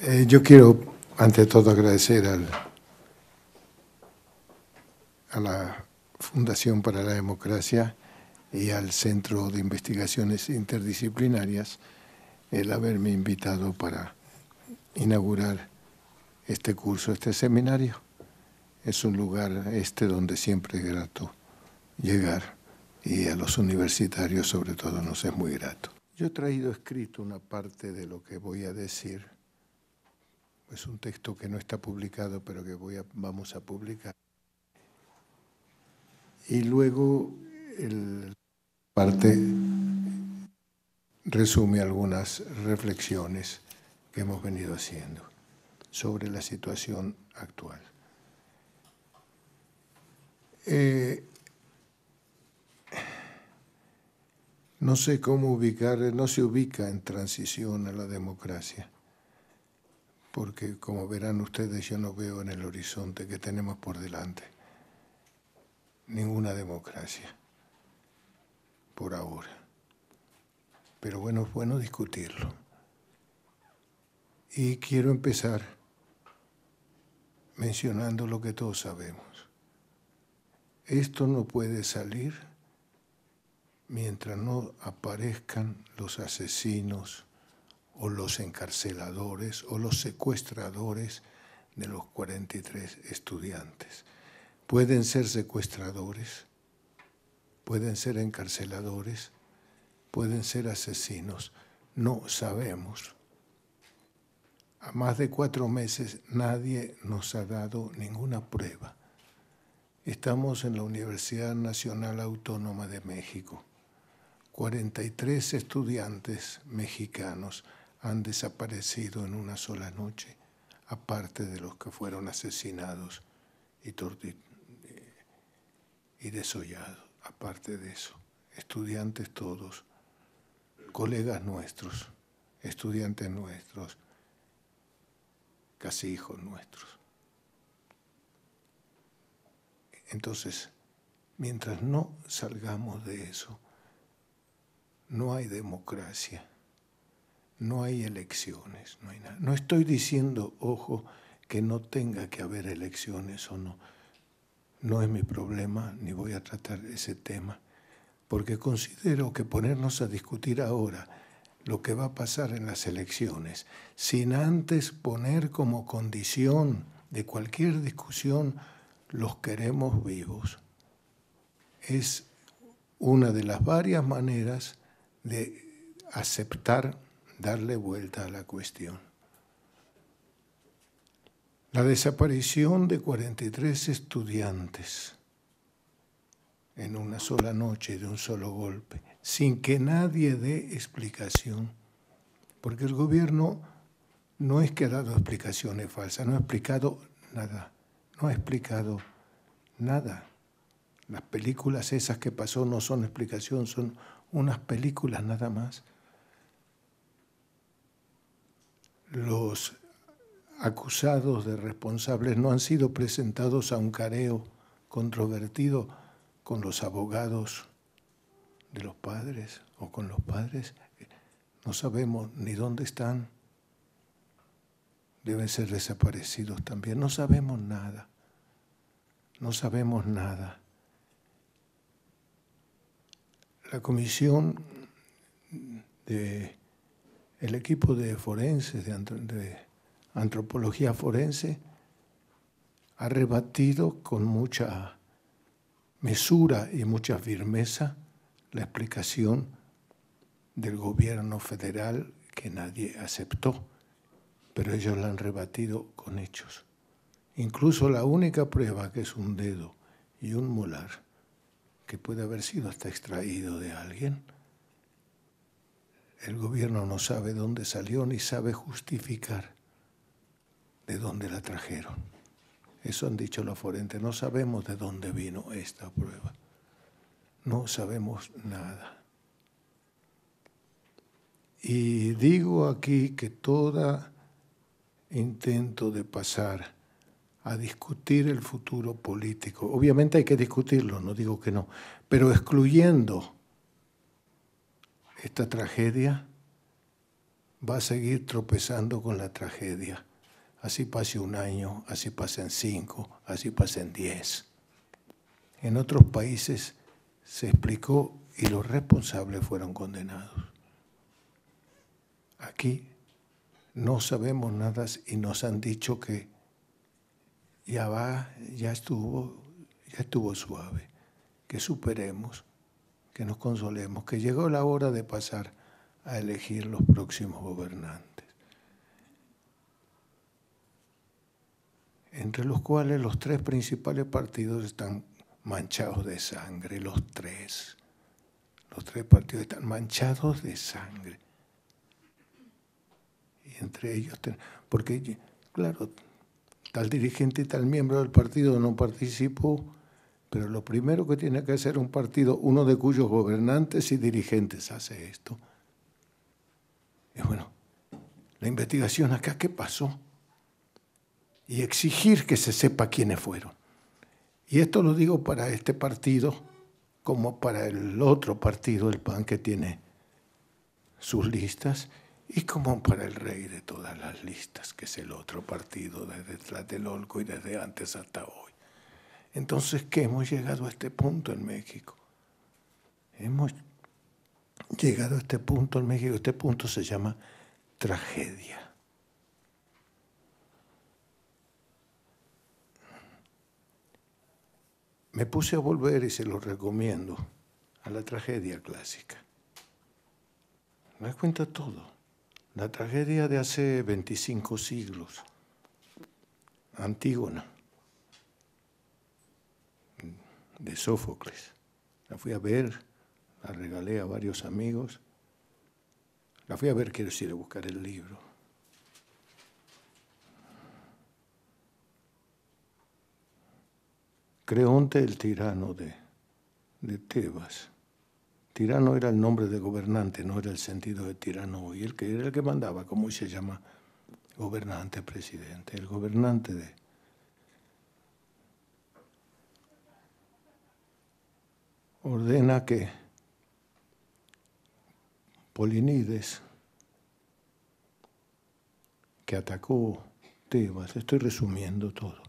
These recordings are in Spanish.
Eh, yo quiero, ante todo, agradecer al, a la Fundación para la Democracia y al Centro de Investigaciones Interdisciplinarias el haberme invitado para inaugurar este curso, este seminario. Es un lugar este donde siempre es grato llegar y a los universitarios sobre todo nos es muy grato. Yo he traído escrito una parte de lo que voy a decir es un texto que no está publicado, pero que voy vamos a publicar. Y luego el parte resume algunas reflexiones que hemos venido haciendo sobre la situación actual. Eh, no sé cómo ubicar, no se ubica en transición a la democracia porque como verán ustedes yo no veo en el horizonte que tenemos por delante ninguna democracia, por ahora. Pero bueno, es bueno discutirlo. Y quiero empezar mencionando lo que todos sabemos. Esto no puede salir mientras no aparezcan los asesinos o los encarceladores o los secuestradores de los 43 estudiantes. Pueden ser secuestradores, pueden ser encarceladores, pueden ser asesinos, no sabemos. A más de cuatro meses nadie nos ha dado ninguna prueba. Estamos en la Universidad Nacional Autónoma de México. 43 estudiantes mexicanos han desaparecido en una sola noche, aparte de los que fueron asesinados eh, y, desollados. Aparte de eso, estudiantes todos, colegas nuestros, estudiantes nuestros, casi hijos nuestros. Entonces, mientras no salgamos de eso, no hay democracia no hay elecciones, no hay No estoy diciendo, ojo, que no tenga que haber elecciones o no. No es mi problema, ni voy a tratar ese tema, porque considero que ponernos a discutir ahora lo que va a pasar en las elecciones, sin antes poner como condición de cualquier discusión los queremos vivos, es una de las varias maneras de aceptar darle vuelta a la cuestión. La desaparición de 43 estudiantes en una sola noche, de un solo golpe, sin que nadie dé explicación, porque el gobierno no es que ha dado explicaciones falsas, no ha explicado nada, no ha explicado nada. Las películas esas que pasó no son explicación, son unas películas nada más. los acusados de responsables no han sido presentados a un careo controvertido con los abogados de los padres o con los padres. No sabemos ni dónde están. Deben ser desaparecidos también. No sabemos nada. No sabemos nada. La comisión de el equipo de forenses, de, antropología forense, ha rebatido con mucha mesura y mucha firmeza la explicación del gobierno federal que nadie aceptó, pero ellos la han rebatido con hechos. Incluso la única prueba que es un dedo y un molar, que puede haber sido hasta extraído de alguien, el gobierno no sabe dónde salió ni sabe justificar de dónde la trajeron. Eso han dicho los forenses. No sabemos de dónde vino esta prueba. No sabemos nada. Y digo aquí que todo intento de pasar a discutir el futuro político, obviamente hay que discutirlo, no digo que no, pero excluyendo esta tragedia, va a seguir tropezando con la tragedia. Así pase un año, así pasen cinco, así pasen diez. En otros países se explicó y los responsables fueron condenados. Aquí no sabemos nada y nos han dicho que ya va, ya estuvo, ya estuvo suave, que superemos que nos consolemos, que llegó la hora de pasar a elegir los próximos gobernantes, entre los cuales los tres principales partidos están manchados de sangre, los tres. Los tres partidos están manchados de sangre. Y entre ellos, porque claro, tal dirigente y tal miembro del partido no participó pero lo primero que tiene que hacer un partido, uno de cuyos gobernantes y dirigentes hace esto. es bueno, la investigación acá, ¿qué pasó? Y exigir que se sepa quiénes fueron. Y esto lo digo para este partido como para el otro partido, el PAN, que tiene sus listas, y como para el rey de todas las listas, que es el otro partido desde Tlatelolco y desde antes hasta hoy. Entonces, ¿qué? Hemos llegado a este punto en México. Hemos llegado a este punto en México. Este punto se llama tragedia. Me puse a volver y se lo recomiendo a la tragedia clásica. Me cuenta todo. La tragedia de hace 25 siglos, Antígona de Sófocles. La fui a ver, la regalé a varios amigos. La fui a ver, quiero decir, a buscar el libro. Creonte, el tirano de, Tebas. Tirano era el nombre de gobernante, no era el sentido de tirano Y El que era el que mandaba, como se llama? Gobernante, presidente. El gobernante de, ordena que Polinides, que atacó Tebas, estoy resumiendo todo,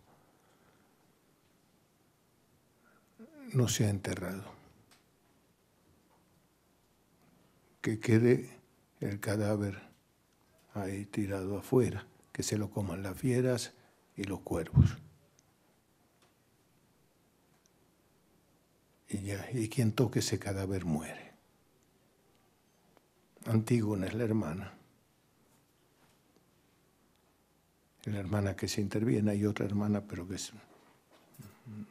no sea enterrado. Que quede el cadáver ahí tirado afuera, que se lo coman las fieras y los cuervos. y, quien toque ese cadáver muere. Antígona es la hermana. La hermana que se interviene, hay otra hermana, pero que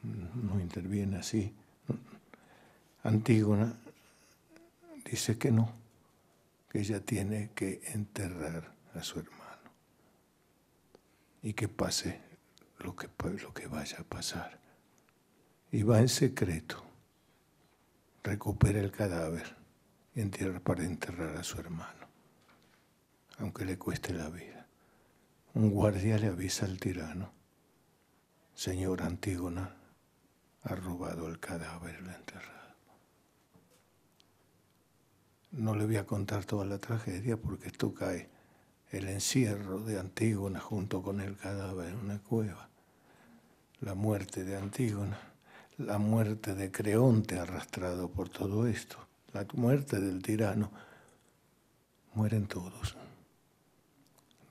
no interviene así. Antígona dice que no, que ella tiene que enterrar a su hermano y que pase lo que, lo que vaya a pasar. Y va en secreto recupera el cadáver y entierra para enterrar a su hermano, aunque le cueste la vida. Un guardia le avisa al tirano, Señor Antígona, ha robado el cadáver y lo ha enterrado. No le voy a contar toda la tragedia porque esto cae el encierro de Antígona junto con el cadáver en una cueva, la muerte de Antígona la muerte de Creonte arrastrado por todo esto, la muerte del tirano. Mueren todos,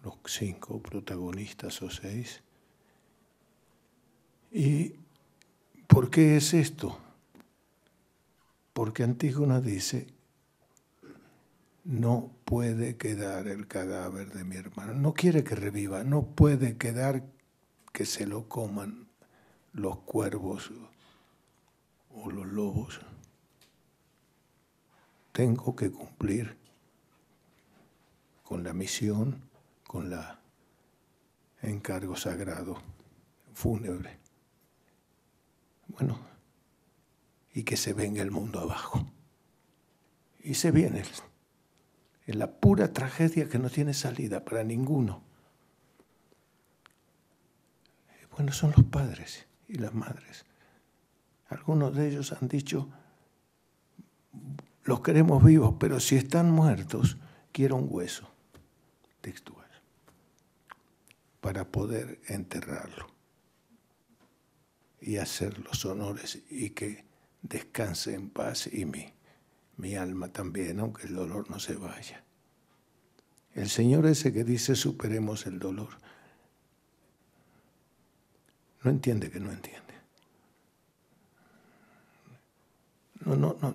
los cinco protagonistas o seis. ¿Y por qué es esto? Porque Antígona dice, no puede quedar el cadáver de mi hermano, no quiere que reviva, no puede quedar que se lo coman los cuervos o los lobos. Tengo que cumplir con la misión, con la encargo sagrado, fúnebre. Bueno, y que se venga el mundo abajo. Y se viene. en la pura tragedia que no tiene salida para ninguno. Bueno, son los padres y las madres algunos de ellos han dicho, los queremos vivos, pero si están muertos, quiero un hueso textual para poder enterrarlo y hacer los honores y que descanse en paz y mi, mi alma también, aunque el dolor no se vaya. El Señor ese que dice superemos el dolor, no entiende que no entiende. No, no, no,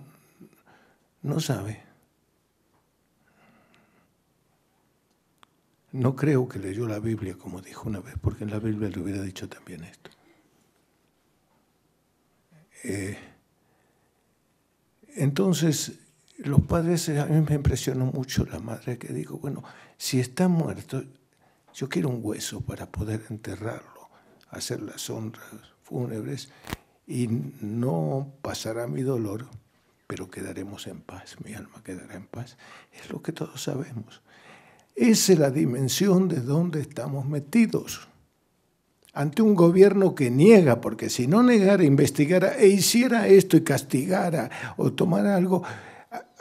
no sabe. No creo que leyó la Biblia como dijo una vez, porque en la Biblia le hubiera dicho también esto. Eh, entonces, los padres, eh, a mí me impresionó mucho la madre que dijo, bueno, si está muerto, yo quiero un hueso para poder enterrarlo, hacer las honras fúnebres y no pasará mi dolor, pero quedaremos en paz, mi alma quedará en paz. Es lo que todos sabemos. Esa es la dimensión de donde estamos metidos. Ante un gobierno que niega, porque si no negara, investigara e hiciera esto y castigara o tomara algo,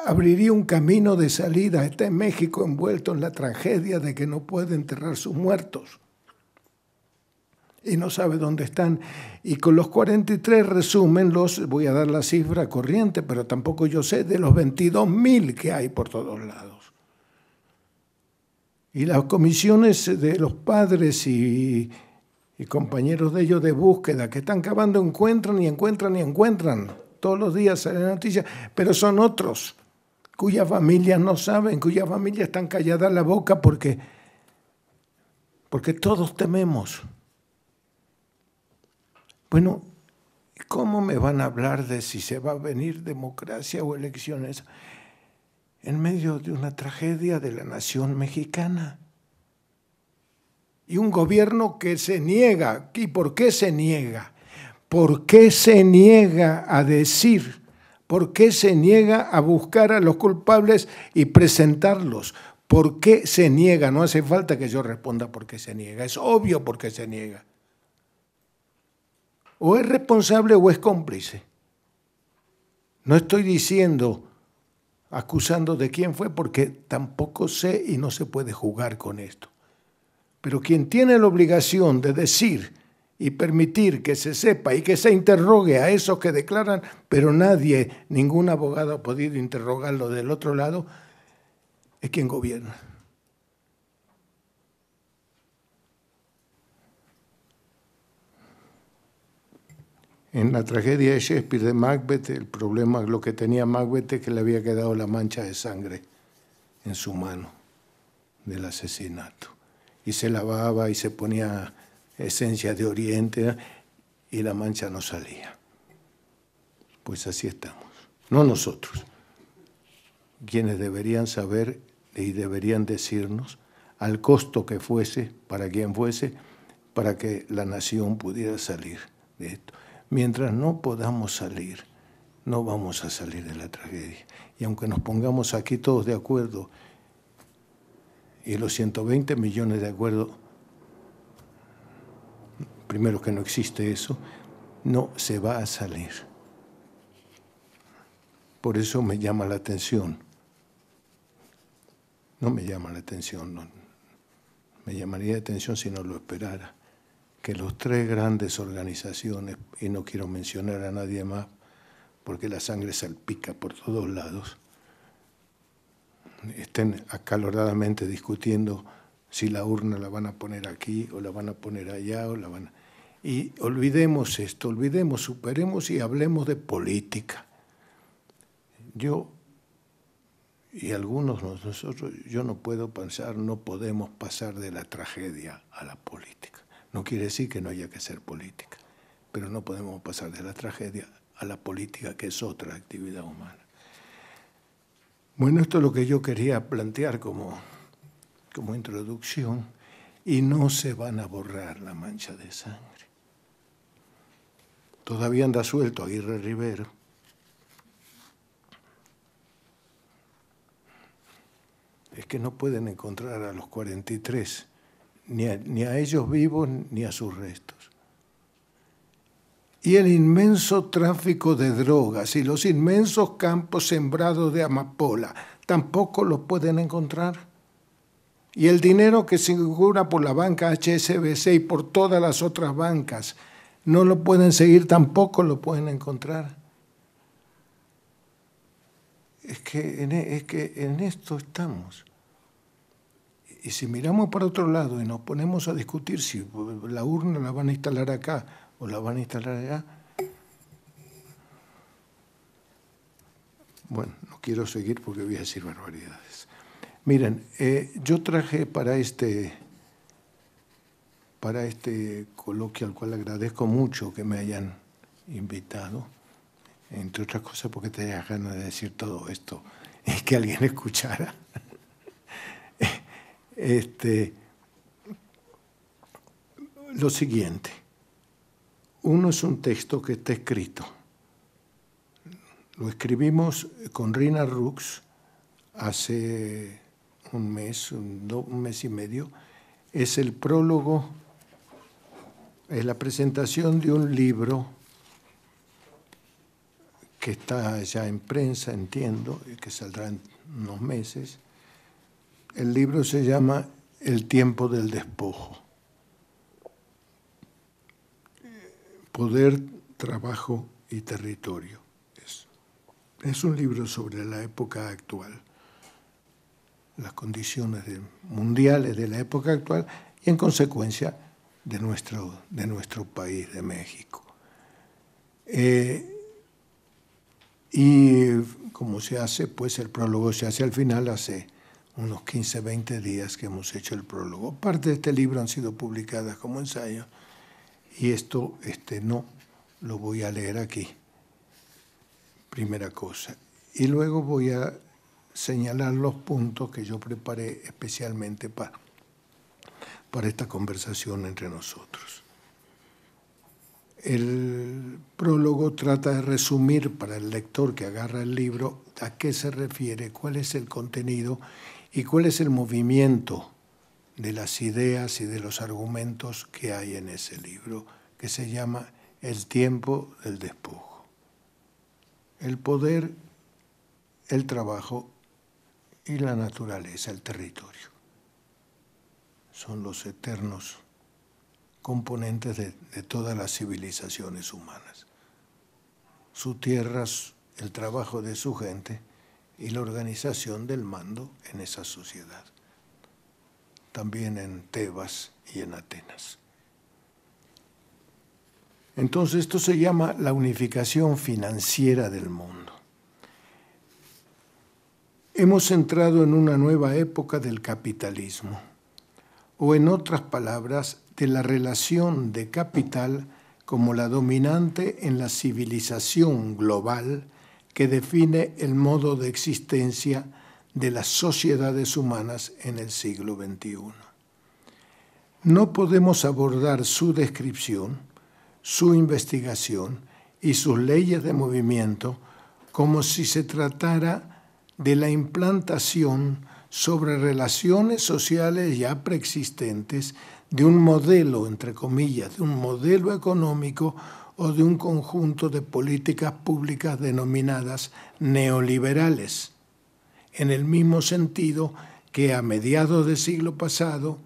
abriría un camino de salida. Está en México envuelto en la tragedia de que no puede enterrar sus muertos y no sabe dónde están. Y con los 43 resumen, los, voy a dar la cifra corriente, pero tampoco yo sé, de los 22.000 que hay por todos lados. Y las comisiones de los padres y, compañeros de ellos de búsqueda que están cavando encuentran y encuentran y encuentran. Todos los días la noticia, pero son otros cuyas familias no saben, cuyas familias están calladas la boca porque, porque todos tememos bueno, ¿cómo me van a hablar de si se va a venir democracia o elecciones en medio de una tragedia de la nación mexicana? Y un gobierno que se niega. ¿Y por qué se niega? ¿Por qué se niega a decir? ¿Por qué se niega a buscar a los culpables y presentarlos? ¿Por qué se niega? No hace falta que yo responda por qué se niega. Es obvio por qué se niega o es responsable o es cómplice. No estoy diciendo, acusando de quién fue, porque tampoco sé y no se puede jugar con esto. Pero quien tiene la obligación de decir y permitir que se sepa y que se interrogue a esos que declaran, pero nadie, ningún abogado ha podido interrogarlo del otro lado, es quien gobierna. En la tragedia de Shakespeare de Macbeth, el problema, lo que tenía Macbeth es que le había quedado la mancha de sangre en su mano del asesinato. Y se lavaba y se ponía esencia de oriente y la mancha no salía. Pues así estamos. No nosotros, quienes deberían saber y deberían decirnos, al costo que fuese, para quien fuese, para que la nación pudiera salir de esto. Mientras no podamos salir, no vamos a salir de la tragedia. Y aunque nos pongamos aquí todos de acuerdo, y los 120 millones de acuerdo, primero que no existe eso, no se va a salir. Por eso me llama la atención. No me llama la atención, me llamaría la atención si no lo esperara que los tres grandes organizaciones, y no quiero mencionar a nadie más, porque la sangre salpica por todos lados, estén acaloradamente discutiendo si la urna la van a poner aquí o la van a poner allá o la van Y olvidemos esto, olvidemos, superemos y hablemos de política. Yo y algunos de nosotros, yo no puedo pensar, no podemos pasar de la tragedia a la política. No quiere decir que no haya que hacer política, pero no podemos pasar de la tragedia a la política, que es otra actividad humana. Bueno, esto es lo que yo quería plantear como, como introducción, y no se van a borrar la mancha de sangre. Todavía anda suelto Aguirre Rivero. Es que no pueden encontrar a los 43 ni a, ellos vivos ni a sus restos. Y el inmenso tráfico de drogas y los inmensos campos sembrados de amapola tampoco los pueden encontrar. Y el dinero que se circula por la banca HSBC y por todas las otras bancas no lo pueden seguir, tampoco lo pueden encontrar. Es que e, es que en esto estamos. Y si miramos para otro lado y nos ponemos a discutir si la urna la van a instalar acá o la van a instalar allá, bueno, no quiero seguir porque voy a decir barbaridades. Miren, eh, yo traje para este, para este coloquio al cual agradezco mucho que me hayan invitado, entre otras cosas porque tenía ganas de decir todo esto y que alguien escuchara este, lo siguiente. Uno es un texto que está escrito. Lo escribimos con Rina Rux hace un mes, un, mes y medio. Es el prólogo, es la presentación de un libro que está ya en prensa, entiendo, que saldrá en unos meses, el libro se llama El tiempo del despojo. Poder, trabajo y territorio. Es, un libro sobre la época actual, las condiciones mundiales de la época actual y en consecuencia de nuestro, de nuestro país, de México. Eh, y como se hace, pues el prólogo se hace al final, hace unos 15, 20 días que hemos hecho el prólogo. Parte de este libro han sido publicadas como ensayo y esto este, no lo voy a leer aquí, primera cosa. Y luego voy a señalar los puntos que yo preparé especialmente para, para esta conversación entre nosotros. El prólogo trata de resumir para el lector que agarra el libro a qué se refiere, cuál es el contenido y cuál es el movimiento de las ideas y de los argumentos que hay en ese libro, que se llama El tiempo del despojo. El poder, el trabajo y la naturaleza, el territorio. Son los eternos componentes de, todas las civilizaciones humanas. Su tierra, el trabajo de su gente, y la organización del mando en esa sociedad, también en Tebas y en Atenas. Entonces esto se llama la unificación financiera del mundo. Hemos entrado en una nueva época del capitalismo, o en otras palabras, de la relación de capital como la dominante en la civilización global que define el modo de existencia de las sociedades humanas en el siglo XXI. No podemos abordar su descripción, su investigación y sus leyes de movimiento como si se tratara de la implantación sobre relaciones sociales ya preexistentes de un modelo, entre comillas, de un modelo económico o de un conjunto de políticas públicas denominadas neoliberales, en el mismo sentido que a mediados del siglo pasado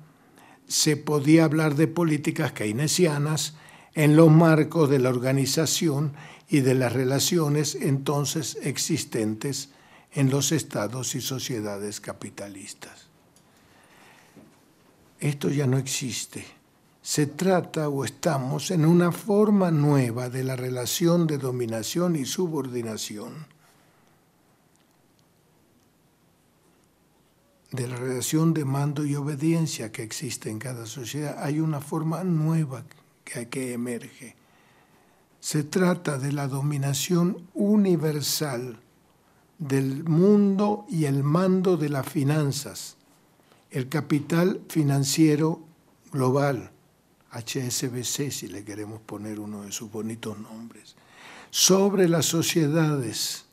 se podía hablar de políticas keynesianas en los marcos de la organización y de las relaciones entonces existentes en los estados y sociedades capitalistas. Esto ya no existe se trata o estamos en una forma nueva de la relación de dominación y subordinación, de la relación de mando y obediencia que existe en cada sociedad. Hay una forma nueva que, que emerge. Se trata de la dominación universal del mundo y el mando de las finanzas, el capital financiero global HSBC, si le queremos poner uno de sus bonitos nombres, sobre las sociedades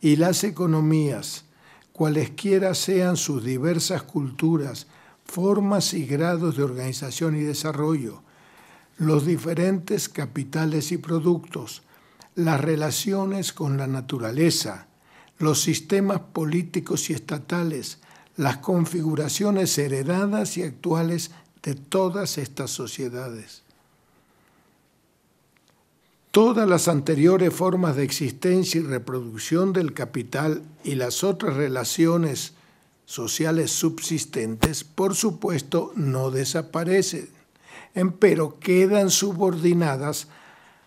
y las economías, cualesquiera sean sus diversas culturas, formas y grados de organización y desarrollo, los diferentes capitales y productos, las relaciones con la naturaleza, los sistemas políticos y estatales, las configuraciones heredadas y actuales de todas estas sociedades. Todas las anteriores formas de existencia y reproducción del capital y las otras relaciones sociales subsistentes, por supuesto, no desaparecen, pero quedan subordinadas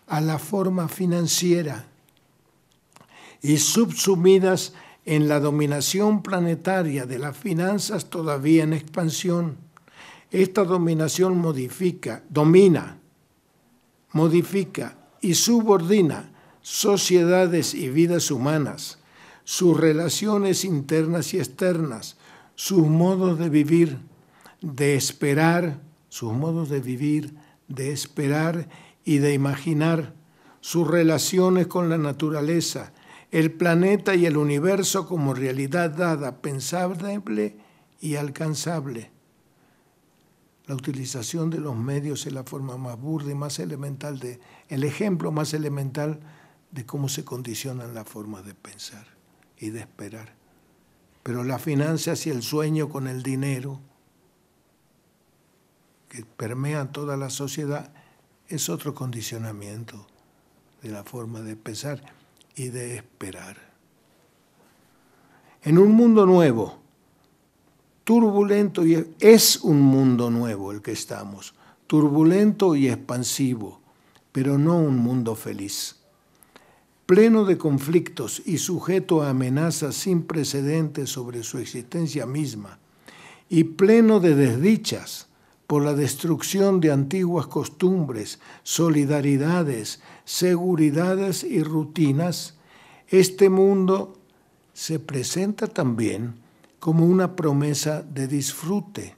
a la forma financiera y subsumidas en la dominación planetaria de las finanzas todavía en expansión esta dominación modifica, domina, modifica y subordina sociedades y vidas humanas, sus relaciones internas y externas, sus modos de vivir, de esperar, sus modos de vivir, de esperar y de imaginar, sus relaciones con la naturaleza, el planeta y el universo como realidad dada, pensable y alcanzable la utilización de los medios es la forma más burda y más elemental de, el ejemplo más elemental de cómo se condicionan las formas de pensar y de esperar. Pero las finanzas y el sueño con el dinero, que permea toda la sociedad, es otro condicionamiento de la forma de pensar y de esperar. En un mundo nuevo, turbulento y es un mundo nuevo el que estamos, turbulento y expansivo, pero no un mundo feliz. Pleno de conflictos y sujeto a amenazas sin precedentes sobre su existencia misma, y pleno de desdichas por la destrucción de antiguas costumbres, solidaridades, seguridades y rutinas, este mundo se presenta también como una promesa de disfrute,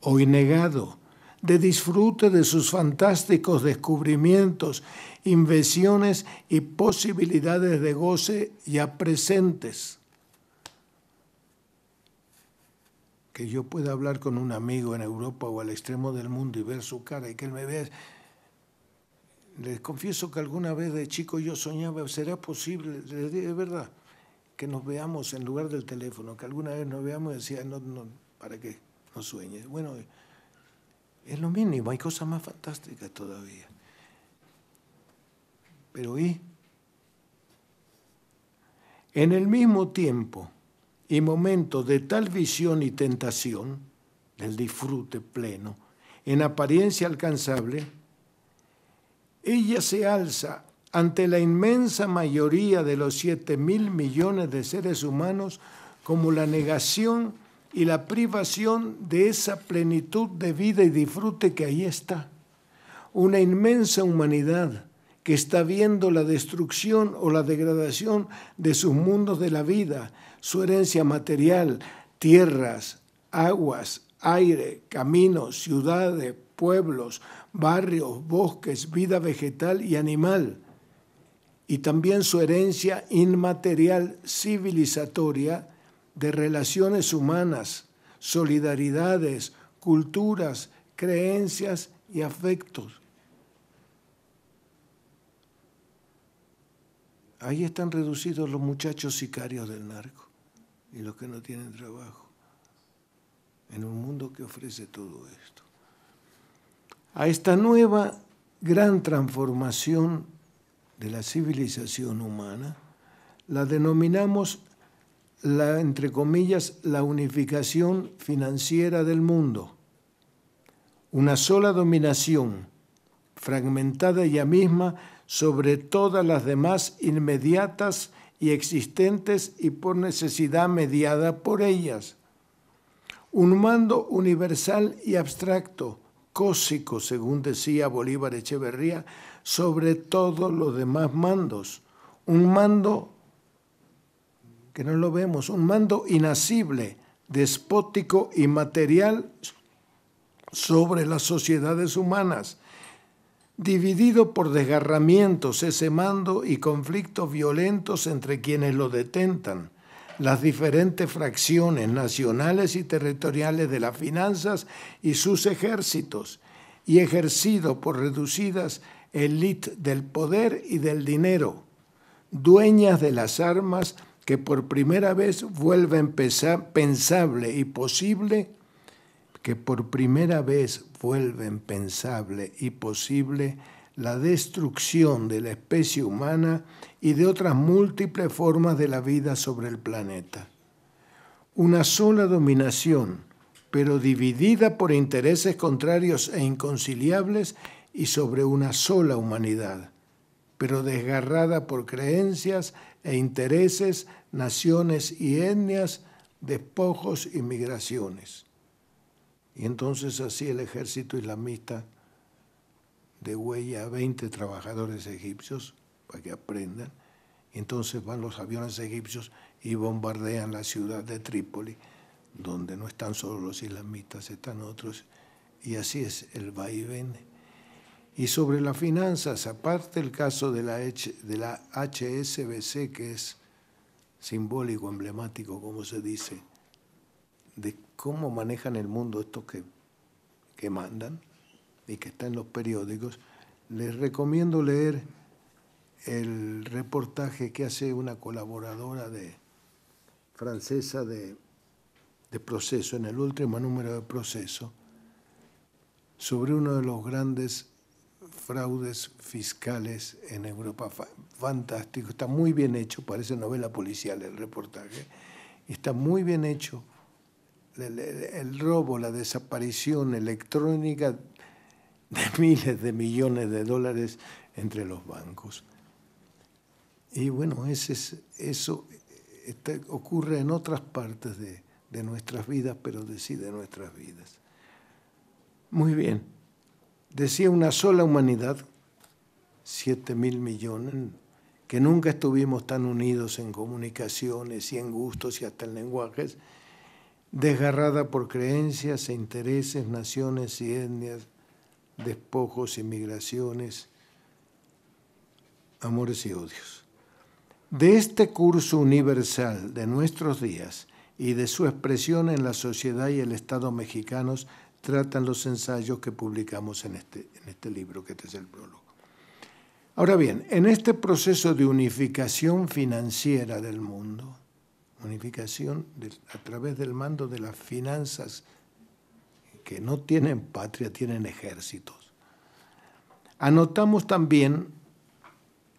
hoy negado, de disfrute de sus fantásticos descubrimientos, invenciones y posibilidades de goce ya presentes. Que yo pueda hablar con un amigo en Europa o al extremo del mundo y ver su cara y que él me vea. Les confieso que alguna vez de chico yo soñaba, ¿será posible? es verdad que nos veamos en lugar del teléfono, que alguna vez nos veamos y decía, no, no, ¿para que No sueñes. Bueno, es lo mínimo, hay cosas más fantásticas todavía. Pero ¿y? En el mismo tiempo y momento de tal visión y tentación, del disfrute pleno, en apariencia alcanzable, ella se alza ante la inmensa mayoría de los 7 mil millones de seres humanos como la negación y la privación de esa plenitud de vida y disfrute que ahí está. Una inmensa humanidad que está viendo la destrucción o la degradación de sus mundos de la vida, su herencia material, tierras, aguas, aire, caminos, ciudades, pueblos, barrios, bosques, vida vegetal y animal y también su herencia inmaterial civilizatoria de relaciones humanas, solidaridades, culturas, creencias y afectos. Ahí están reducidos los muchachos sicarios del narco y los que no tienen trabajo, en un mundo que ofrece todo esto. A esta nueva gran transformación de la civilización humana, la denominamos la, entre comillas, la unificación financiera del mundo. Una sola dominación, fragmentada ella misma sobre todas las demás inmediatas y existentes y por necesidad mediada por ellas. Un mando universal y abstracto, cósico, según decía Bolívar Echeverría, sobre todos los demás mandos. Un mando que no lo vemos, un mando inasible, despótico y material sobre las sociedades humanas. Dividido por desgarramientos ese mando y conflictos violentos entre quienes lo detentan, las diferentes fracciones nacionales y territoriales de las finanzas y sus ejércitos, y ejercido por reducidas elite del poder y del dinero, dueñas de las armas que por primera vez vuelven pensable y posible, que por primera vez vuelven pensable y posible la destrucción de la especie humana y de otras múltiples formas de la vida sobre el planeta. Una sola dominación, pero dividida por intereses contrarios e inconciliables, y sobre una sola humanidad, pero desgarrada por creencias e intereses, naciones y etnias, despojos y migraciones. Y entonces así el ejército islamista huella a 20 trabajadores egipcios para que aprendan. Entonces van los aviones egipcios y bombardean la ciudad de Trípoli, donde no están solo los islamistas, están otros. Y así es el vaivén y sobre las finanzas, aparte el caso de la, de la HSBC, que es simbólico, emblemático, como se dice, de cómo manejan el mundo estos que, mandan y que están en los periódicos, les recomiendo leer el reportaje que hace una colaboradora de, francesa de, de proceso, en el último número de proceso, sobre uno de los grandes fraudes fiscales en Europa. Fantástico, está muy bien hecho, parece novela policial el reportaje. Está muy bien hecho. El, robo, la desaparición electrónica de miles de millones de dólares entre los bancos. Y bueno, eso eh, ocurre en otras partes de, de nuestras vidas, pero decide sí de nuestras vidas. Muy bien decía una sola humanidad, siete mil millones, que nunca estuvimos tan unidos en comunicaciones y en gustos y hasta en lenguajes, desgarrada por creencias e intereses, naciones y etnias, despojos inmigraciones, migraciones, amores y odios. De este curso universal de nuestros días y de su expresión en la sociedad y el Estado mexicanos tratan los ensayos que publicamos en este, en este libro, que este es el prólogo. Ahora bien, en este proceso de unificación financiera del mundo, unificación a través del mando de las finanzas que no tienen patria, tienen ejércitos, anotamos también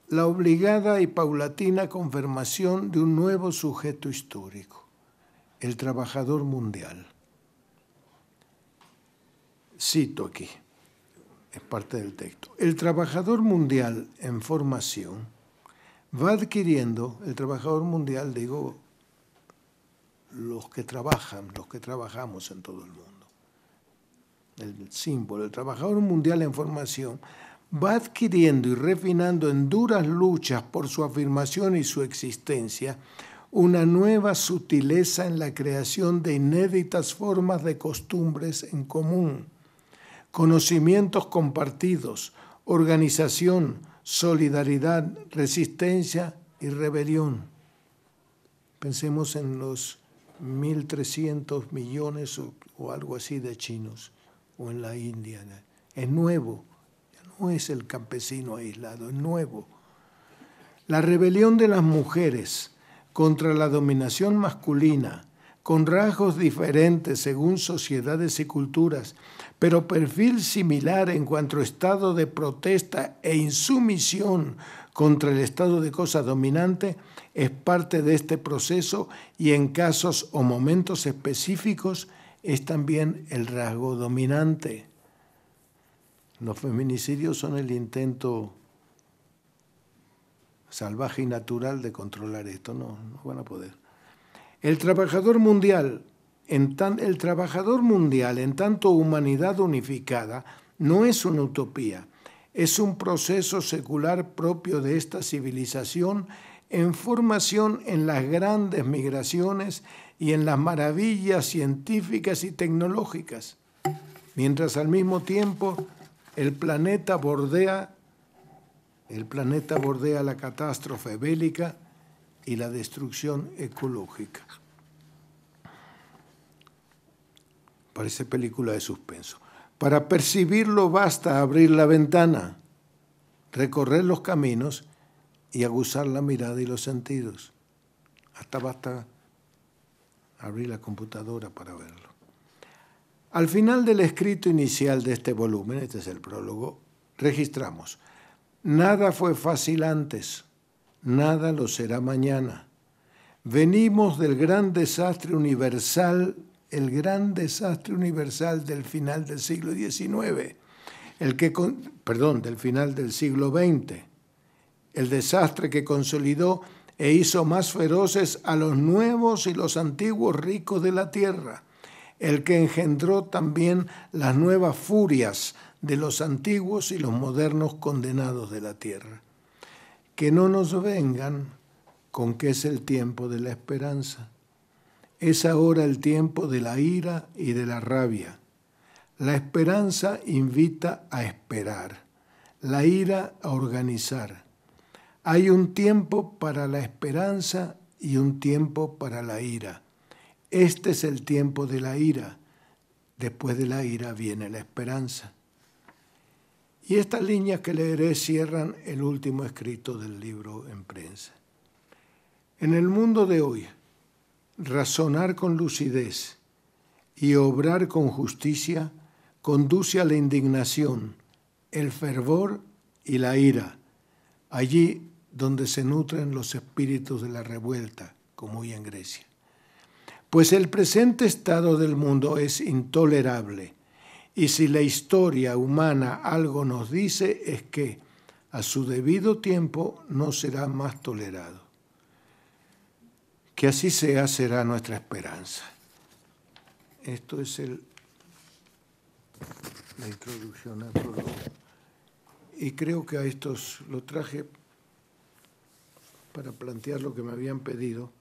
la obligada y paulatina confirmación de un nuevo sujeto histórico, el trabajador mundial Cito aquí, es parte del texto. El trabajador mundial en formación va adquiriendo, el trabajador mundial, digo, los que trabajan, los que trabajamos en todo el mundo. El símbolo, el trabajador mundial en formación va adquiriendo y refinando en duras luchas por su afirmación y su existencia una nueva sutileza en la creación de inéditas formas de costumbres en común conocimientos compartidos, organización, solidaridad, resistencia y rebelión. Pensemos en los 1.300 millones o, algo así de chinos, o en la India. Es nuevo, no es el campesino aislado, es nuevo. La rebelión de las mujeres contra la dominación masculina, con rasgos diferentes según sociedades y culturas, pero perfil similar en cuanto a estado de protesta e insumisión contra el estado de cosas dominante, es parte de este proceso y en casos o momentos específicos es también el rasgo dominante. Los feminicidios son el intento salvaje y natural de controlar esto, no, no van a poder. El trabajador mundial, en el trabajador mundial, en tanto humanidad unificada, no es una utopía, es un proceso secular propio de esta civilización en formación en las grandes migraciones y en las maravillas científicas y tecnológicas, mientras al mismo tiempo el planeta bordea el planeta bordea la catástrofe bélica y la destrucción ecológica. Parece película de suspenso. Para percibirlo basta abrir la ventana, recorrer los caminos y aguzar la mirada y los sentidos. Hasta basta abrir la computadora para verlo. Al final del escrito inicial de este volumen, este es el prólogo, registramos, nada fue fácil antes, nada lo será mañana. Venimos del gran desastre universal el gran desastre universal del final del siglo XIX, el que, perdón, del final del siglo XX, el desastre que consolidó e hizo más feroces a los nuevos y los antiguos ricos de la tierra, el que engendró también las nuevas furias de los antiguos y los modernos condenados de la tierra. Que no nos vengan con que es el tiempo de la esperanza es ahora el tiempo de la ira y de la rabia. La esperanza invita a esperar, la ira a organizar. Hay un tiempo para la esperanza y un tiempo para la ira. Este es el tiempo de la ira. Después de la ira viene la esperanza. Y estas líneas que leeré cierran el último escrito del libro en prensa. En el mundo de hoy, razonar con lucidez y obrar con justicia conduce a la indignación, el fervor y la ira, allí donde se nutren los espíritus de la revuelta, como hoy en Grecia. Pues el presente estado del mundo es intolerable, y si la historia humana algo nos dice es que a su debido tiempo no será más tolerado. Que así sea será nuestra esperanza. Esto es el, la introducción Y creo que a estos lo traje para plantear lo que me habían pedido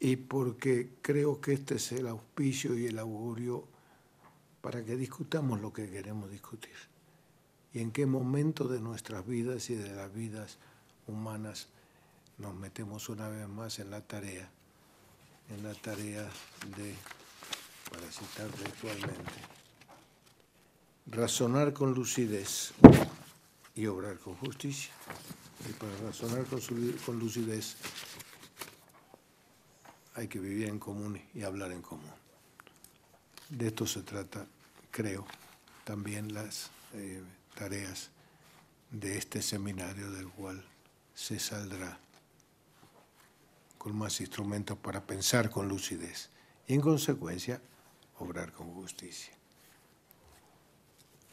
y porque creo que este es el auspicio y el augurio para que discutamos lo que queremos discutir y en qué momento de nuestras vidas y de las vidas humanas nos metemos una vez más en la tarea, en la tarea de, para citar textualmente, razonar con lucidez y obrar con justicia. Y para razonar con, con lucidez hay que vivir en común y hablar en común. De esto se trata, creo, también las eh, tareas de este seminario del cual se saldrá con más instrumentos para pensar con lucidez y en consecuencia obrar con justicia.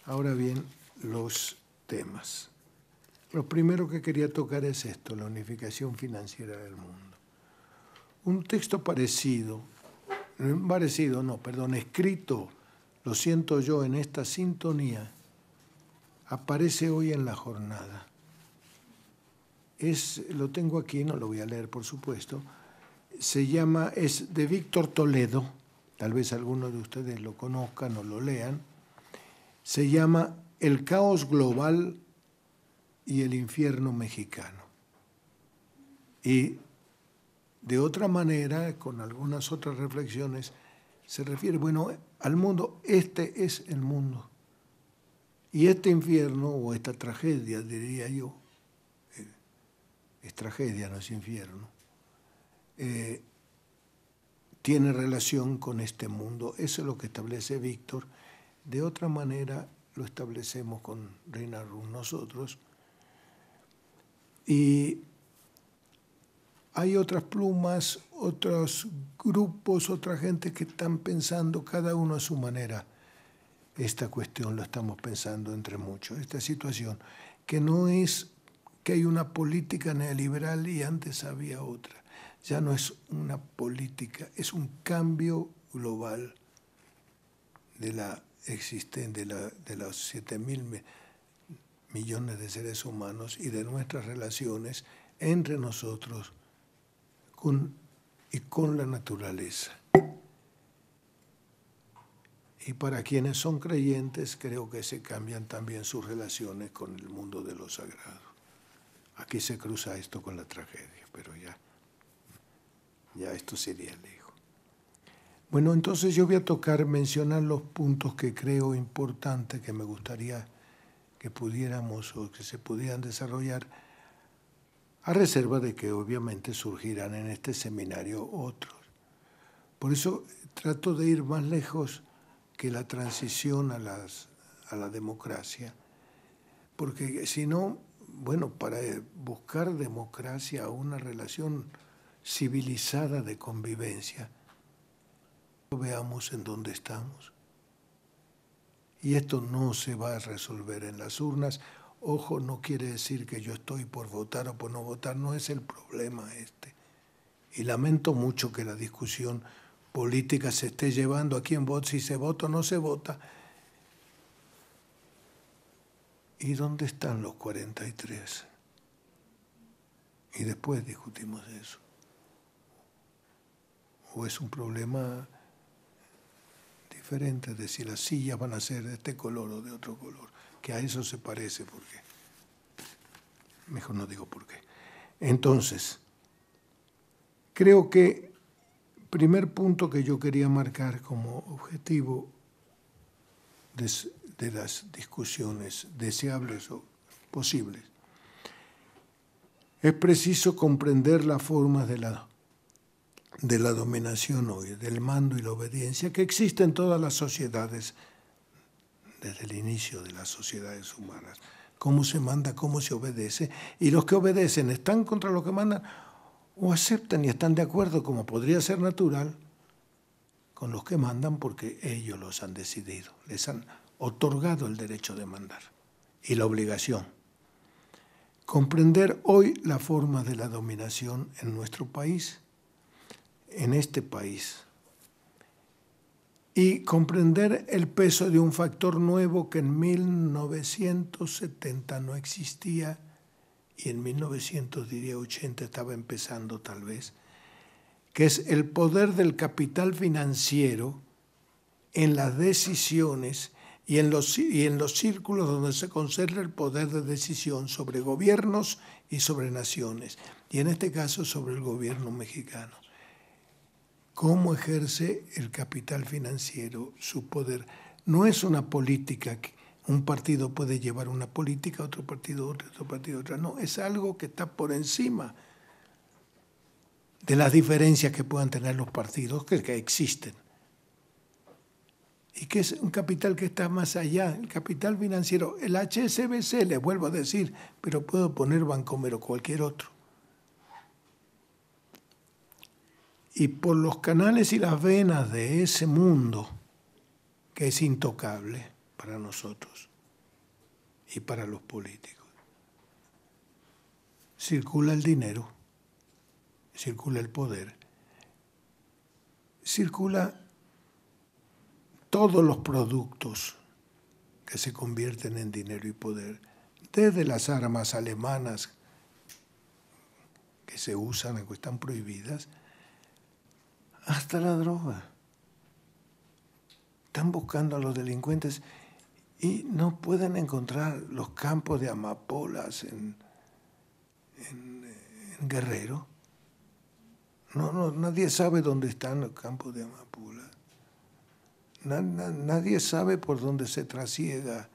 Ahora bien, los temas. Lo primero que quería tocar es esto, la unificación financiera del mundo. Un texto parecido, parecido no, perdón, escrito, lo siento yo, en esta sintonía, aparece hoy en la jornada es, lo tengo aquí, no lo voy a leer por supuesto, se llama, es de Víctor Toledo, tal vez algunos de ustedes lo conozcan o lo lean, se llama El caos global y el infierno mexicano. Y de otra manera, con algunas otras reflexiones, se refiere, bueno, al mundo, este es el mundo. Y este infierno o esta tragedia, diría yo, es tragedia, no es infierno, eh, tiene relación con este mundo. Eso es lo que establece Víctor. De otra manera lo establecemos con Reina nosotros. Y hay otras plumas, otros grupos, otra gente que están pensando cada uno a su manera. Esta cuestión lo estamos pensando entre muchos, esta situación, que no es que hay una política neoliberal y antes había otra. Ya no es una política, es un cambio global de la existencia de, los 7.000 mil millones de seres humanos y de nuestras relaciones entre nosotros y con la naturaleza. Y para quienes son creyentes, creo que se cambian también sus relaciones con el mundo de lo sagrado. Aquí se cruza esto con la tragedia, pero ya, ya esto sería lejos. Bueno, entonces yo voy a tocar, mencionar los puntos que creo importantes que me gustaría que pudiéramos o que se pudieran desarrollar, a reserva de que obviamente surgirán en este seminario otros. Por eso trato de ir más lejos que la transición a, a la democracia, porque si no, bueno, para eh, buscar democracia, una relación civilizada de convivencia, veamos en dónde estamos. Y esto no se va a resolver en las urnas. Ojo, no quiere decir que yo estoy por votar o por no votar, no es el problema este. Y lamento mucho que la discusión política se esté llevando aquí en vota, si se vota o no se vota ¿y dónde están los 43? Y después discutimos eso. O es un problema diferente de si las sillas van a ser de este color o de otro color, que a eso se parece, porque mejor no digo por qué. Entonces, creo que primer punto que yo quería marcar como objetivo de de las discusiones deseables o posibles. Es preciso comprender las formas de la, de la dominación hoy, del mando y la obediencia que existen en todas las sociedades desde el inicio de las sociedades humanas. Cómo se manda, cómo se obedece. Y los que obedecen están contra los que mandan o aceptan y están de acuerdo, como podría ser natural, con los que mandan porque ellos los han decidido, les han otorgado el derecho de mandar y la obligación. Comprender hoy la forma de la dominación en nuestro país, en este país, y comprender el peso de un factor nuevo que en 1970 no existía y en 1980 estaba empezando tal vez, que es el poder del capital financiero en las decisiones y en, los, y en los círculos donde se conserva el poder de decisión sobre gobiernos y sobre naciones, y en este caso sobre el gobierno mexicano. ¿Cómo ejerce el capital financiero su poder? No es una política que un partido puede llevar una política, otro partido otra, otro partido otra. No, es algo que está por encima de las diferencias que puedan tener los partidos que existen y que es un capital que está más allá, el capital financiero, el HSBC, le vuelvo a decir, pero puedo poner Bancomer o cualquier otro. Y por los canales y las venas de ese mundo que es intocable para nosotros y para los políticos, circula el dinero, circula el poder, circula todos los productos que se convierten en dinero y poder, desde las armas alemanas que se usan que están prohibidas, hasta la droga. Están buscando a los delincuentes y no pueden encontrar los campos de amapolas en, Guerrero. no, nadie sabe dónde están los campos de amapolas nadie sabe por dónde se trasiega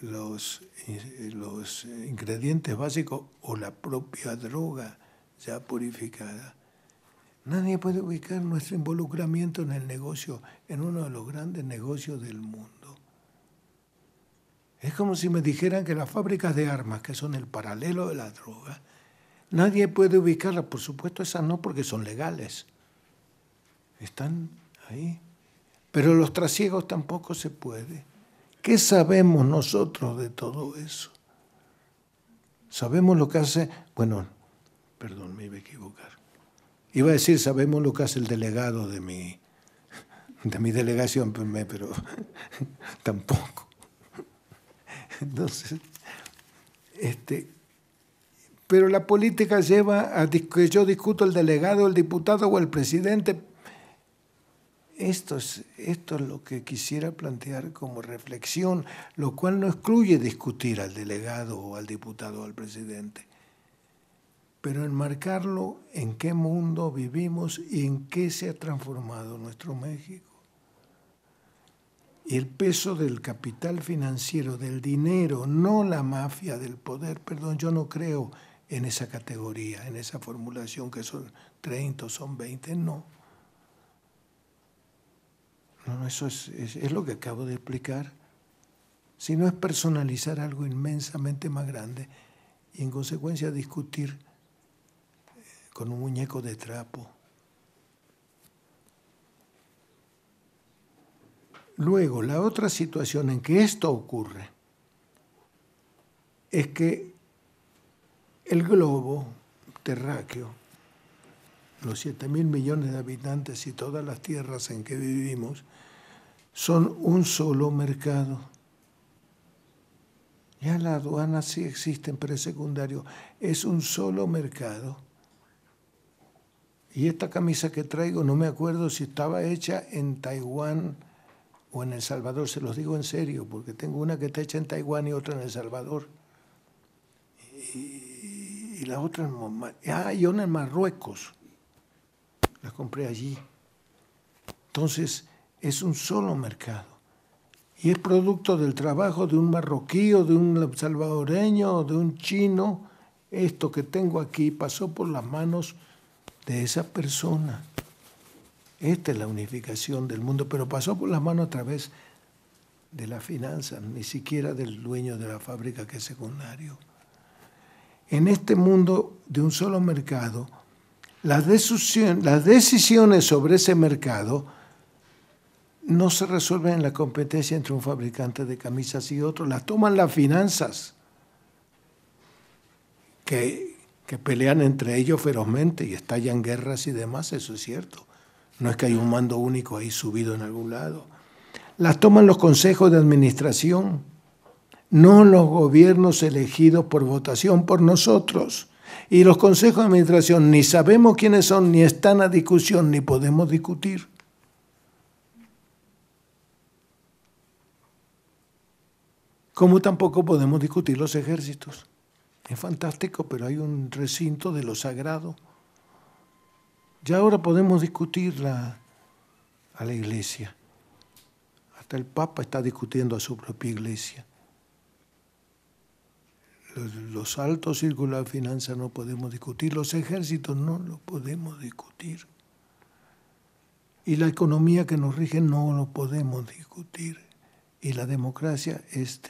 los, eh, los eh, ingredientes básicos o la propia droga ya purificada. Nadie puede ubicar nuestro involucramiento en el negocio, en uno de los grandes negocios del mundo. Es como si me dijeran que las fábricas de armas, que son el paralelo de la droga, nadie puede ubicarlas. Por supuesto, esas no porque son legales están ahí. Pero los trasiegos tampoco se puede. ¿Qué sabemos nosotros de todo eso? Sabemos lo que hace, bueno, perdón, me iba a equivocar. Iba a decir, sabemos lo que hace el delegado de mi, de mi delegación, pero tampoco. Entonces, este, pero la política lleva a que yo discuto el delegado, el diputado o el presidente, esto es, esto es lo que quisiera plantear como reflexión, lo cual no excluye discutir al delegado o al diputado o al presidente, pero enmarcarlo en qué mundo vivimos y en qué se ha transformado nuestro México. el peso del capital financiero, del dinero, no la mafia del poder, perdón, yo no creo en esa categoría, en esa formulación que son 30 o son 20, no no, eso es, es lo que acabo de explicar. Si no es personalizar algo inmensamente más grande y en consecuencia discutir eh, con un muñeco de trapo. Luego, la otra situación en que esto ocurre es que el globo terráqueo los 7 mil millones de habitantes y todas las tierras en que vivimos, son un solo mercado. Ya la aduana sí existe en secundario. es un solo mercado. Y esta camisa que traigo, no me acuerdo si estaba hecha en Taiwán o en El Salvador, se los digo en serio, porque tengo una que está hecha en Taiwán y otra en El Salvador. Y, y la otra en ah, Marruecos compré allí. Entonces es un solo mercado. Y es producto del trabajo de un marroquí o de un salvadoreño o de un chino. Esto que tengo aquí pasó por las manos de esa persona. Esta es la unificación del mundo, pero pasó por las manos a través de la finanza, ni siquiera del dueño de la fábrica que es secundario. En este mundo de un solo mercado, las decisiones sobre ese mercado no se resuelven en la competencia entre un fabricante de camisas y otro, las toman las finanzas, que, pelean entre ellos ferozmente y estallan guerras y demás, eso es cierto. No es que hay un mando único ahí subido en algún lado. Las toman los consejos de administración, no los gobiernos elegidos por votación por nosotros y los consejos de administración ni sabemos quiénes son, ni están a discusión, ni podemos discutir. Como tampoco podemos discutir los ejércitos. Es fantástico, pero hay un recinto de lo sagrado. Ya ahora podemos discutir a la iglesia. Hasta el Papa está discutiendo a su propia iglesia. Los, altos círculos de finanzas no podemos discutir, los ejércitos no lo podemos discutir. Y la economía que nos rige no lo podemos discutir. Y la democracia es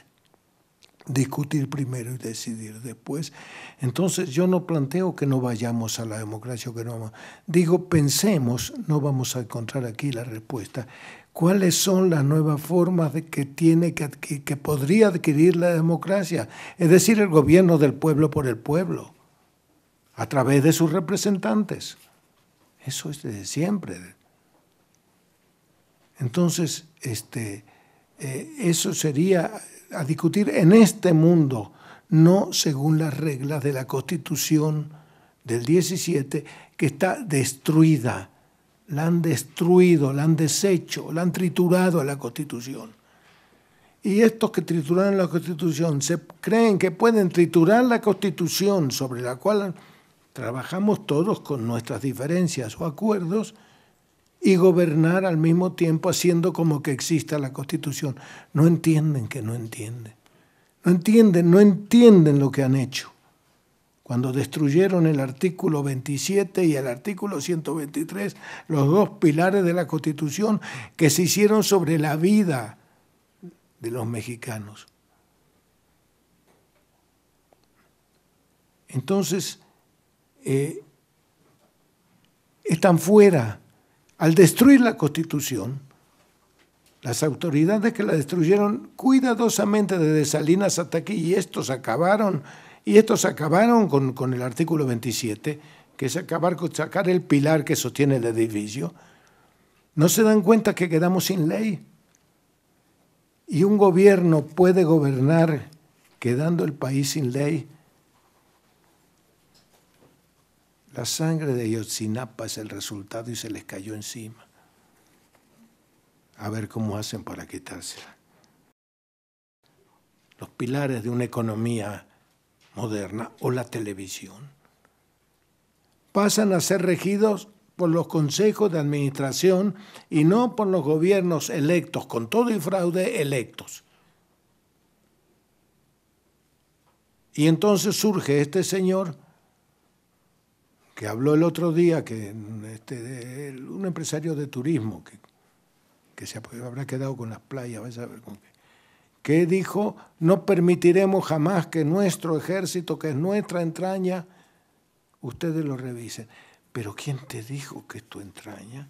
discutir primero y decidir después. Entonces yo no planteo que no vayamos a la democracia que no Digo, pensemos, no vamos a encontrar aquí la respuesta cuáles son las nuevas formas que tiene que, podría adquirir la democracia, es decir, el gobierno del pueblo por el pueblo, a través de sus representantes. Eso es de siempre. Entonces, este, eh, eso sería a discutir en este mundo, no según las reglas de la Constitución del 17, que está destruida la han destruido, la han deshecho, la han triturado a la Constitución. Y estos que trituraron la Constitución se creen que pueden triturar la Constitución sobre la cual trabajamos todos con nuestras diferencias o acuerdos y gobernar al mismo tiempo haciendo como que exista la Constitución. No entienden que no entienden. No entienden, no entienden lo que han hecho cuando destruyeron el artículo 27 y el artículo 123, los dos pilares de la Constitución que se hicieron sobre la vida de los mexicanos. Entonces, eh, están fuera. Al destruir la Constitución, las autoridades que la destruyeron cuidadosamente desde Salinas hasta aquí, y estos acabaron y estos acabaron con, el artículo 27, que es acabar con sacar el pilar que sostiene el edificio. ¿No se dan cuenta que quedamos sin ley? Y un gobierno puede gobernar quedando el país sin ley. La sangre de Yotzinapa es el resultado y se les cayó encima. A ver cómo hacen para quitársela. Los pilares de una economía moderna o la televisión. Pasan a ser regidos por los consejos de administración y no por los gobiernos electos, con todo y fraude electos. Y entonces surge este señor que habló el otro día, que este, un empresario de turismo que, que se habrá quedado con las playas, vais a ver que dijo, no permitiremos jamás que nuestro ejército, que es nuestra entraña, ustedes lo revisen. Pero ¿quién te dijo que es tu entraña?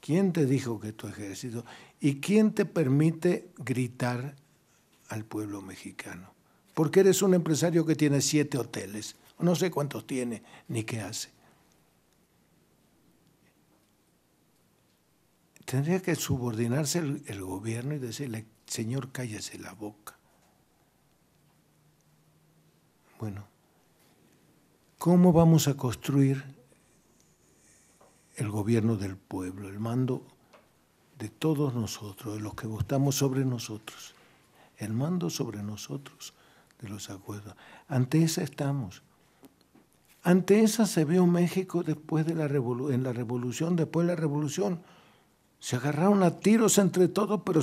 ¿Quién te dijo que es tu ejército? ¿Y quién te permite gritar al pueblo mexicano? Porque eres un empresario que tiene siete hoteles, no sé cuántos tiene ni qué hace. Tendría que subordinarse el, el gobierno y decirle, Señor, cállese la boca. Bueno, ¿cómo vamos a construir el gobierno del pueblo, el mando de todos nosotros, de los que votamos sobre nosotros? El mando sobre nosotros de los acuerdos. Ante esa estamos. Ante esa se vio México después de la en la revolución, después de la revolución. Se agarraron a tiros entre todos, pero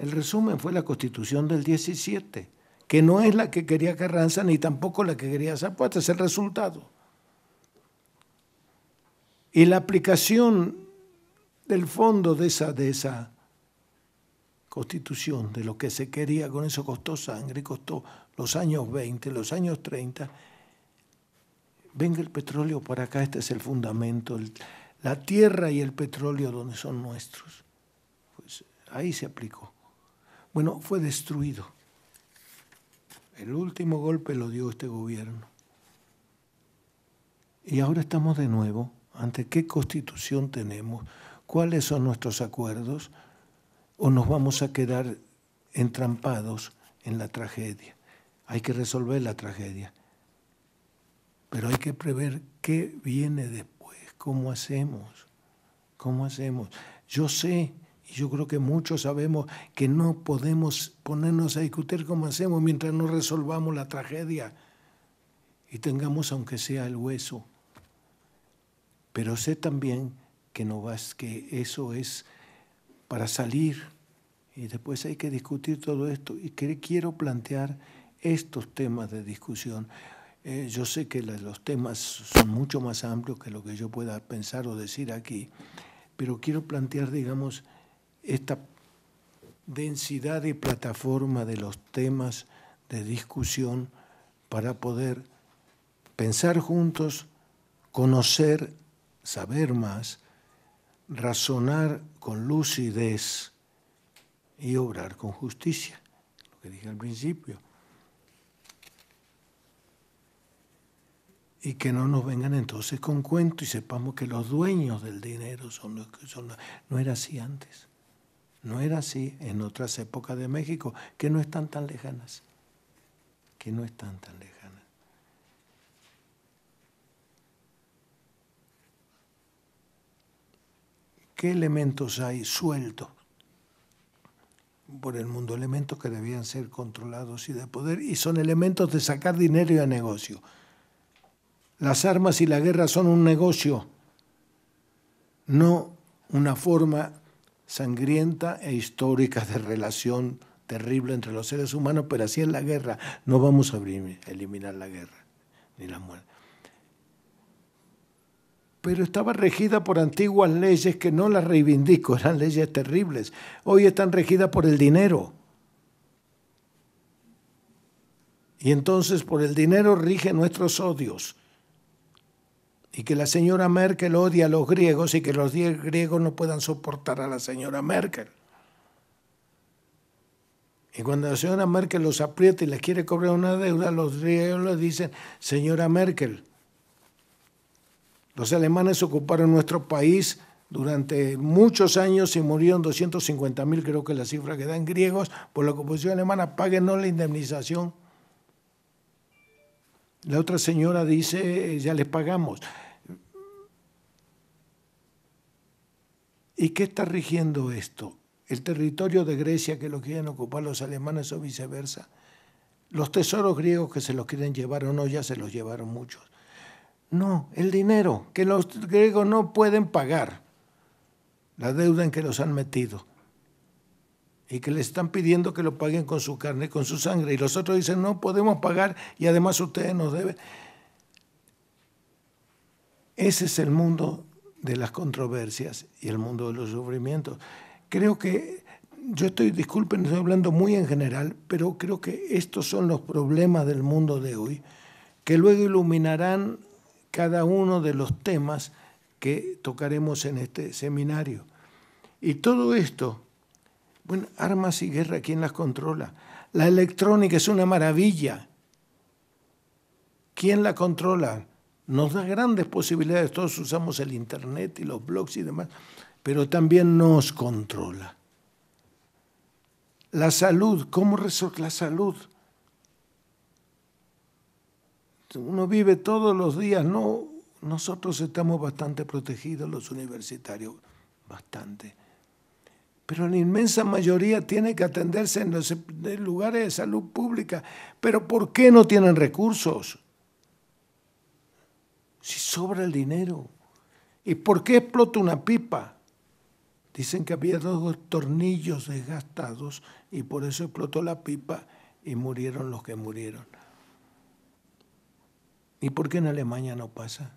el resumen fue la constitución del 17, que no es la que quería Carranza ni tampoco la que quería Zapata, es el resultado. Y la aplicación del fondo de esa, de esa constitución, de lo que se quería, con eso costó sangre, costó los años 20, los años 30. Venga el petróleo para acá, este es el fundamento, la tierra y el petróleo donde son nuestros. Pues ahí se aplicó. Bueno, fue destruido. El último golpe lo dio este gobierno. Y ahora estamos de nuevo ante qué constitución tenemos, cuáles son nuestros acuerdos, o nos vamos a quedar entrampados en la tragedia. Hay que resolver la tragedia, pero hay que prever qué viene después, cómo hacemos, cómo hacemos. Yo sé yo creo que muchos sabemos que no podemos ponernos a discutir como hacemos mientras no resolvamos la tragedia y tengamos aunque sea el hueso. Pero sé también que no vas, que eso es para salir y después hay que discutir todo esto y que quiero plantear estos temas de discusión. Eh, yo sé que los temas son mucho más amplios que lo que yo pueda pensar o decir aquí, pero quiero plantear, digamos, esta densidad y plataforma de los temas de discusión para poder pensar juntos, conocer, saber más, razonar con lucidez y obrar con justicia, lo que dije al principio. y que no nos vengan entonces con cuento y sepamos que los dueños del dinero son los que son. No era así antes. No era así en otras épocas de México, que no están tan lejanas, que no están tan lejanas. ¿Qué elementos hay sueltos por el mundo? Elementos que debían ser controlados y de poder, y son elementos de sacar dinero y de negocio. Las armas y la guerra son un negocio, no una forma sangrienta e histórica de relación terrible entre los seres humanos, pero así es la guerra. No vamos a eliminar la guerra ni la muerte. Pero estaba regida por antiguas leyes que no las reivindico, eran leyes terribles. Hoy están regidas por el dinero. Y entonces por el dinero rigen nuestros odios y que la señora Merkel odia a los griegos y que los griegos no puedan soportar a la señora Merkel. Y cuando la señora Merkel los aprieta y les quiere cobrar una deuda, los griegos le dicen, señora Merkel, los alemanes ocuparon nuestro país durante muchos años y murieron 250.000, creo que la cifra que dan griegos, por la ocupación alemana, paguen no la indemnización. La otra señora dice, ya les pagamos. ¿Y qué está rigiendo esto? ¿El territorio de Grecia que lo quieren ocupar los alemanes o viceversa? ¿Los tesoros griegos que se los quieren llevar o no? Ya se los llevaron muchos. No, el dinero que los griegos no pueden pagar, la deuda en que los han metido y que le están pidiendo que lo paguen con su carne con su sangre. Y los otros dicen, no podemos pagar y además ustedes nos deben. Ese es el mundo de las controversias y el mundo de los sufrimientos. Creo que, yo estoy, disculpen, estoy hablando muy en general, pero creo que estos son los problemas del mundo de hoy, que luego iluminarán cada uno de los temas que tocaremos en este seminario. Y todo esto bueno, armas y guerra, ¿quién las controla? La electrónica es una maravilla. ¿Quién la controla? Nos da grandes posibilidades, todos usamos el Internet y los blogs y demás, pero también nos controla. La salud, ¿cómo resolver la salud? Uno vive todos los días, no, nosotros estamos bastante protegidos los universitarios, bastante pero la inmensa mayoría tiene que atenderse en los lugares de salud pública. Pero ¿por qué no tienen recursos? Si sobra el dinero. ¿Y por qué explota una pipa? Dicen que había dos tornillos desgastados y por eso explotó la pipa y murieron los que murieron. ¿Y por qué en Alemania no pasa?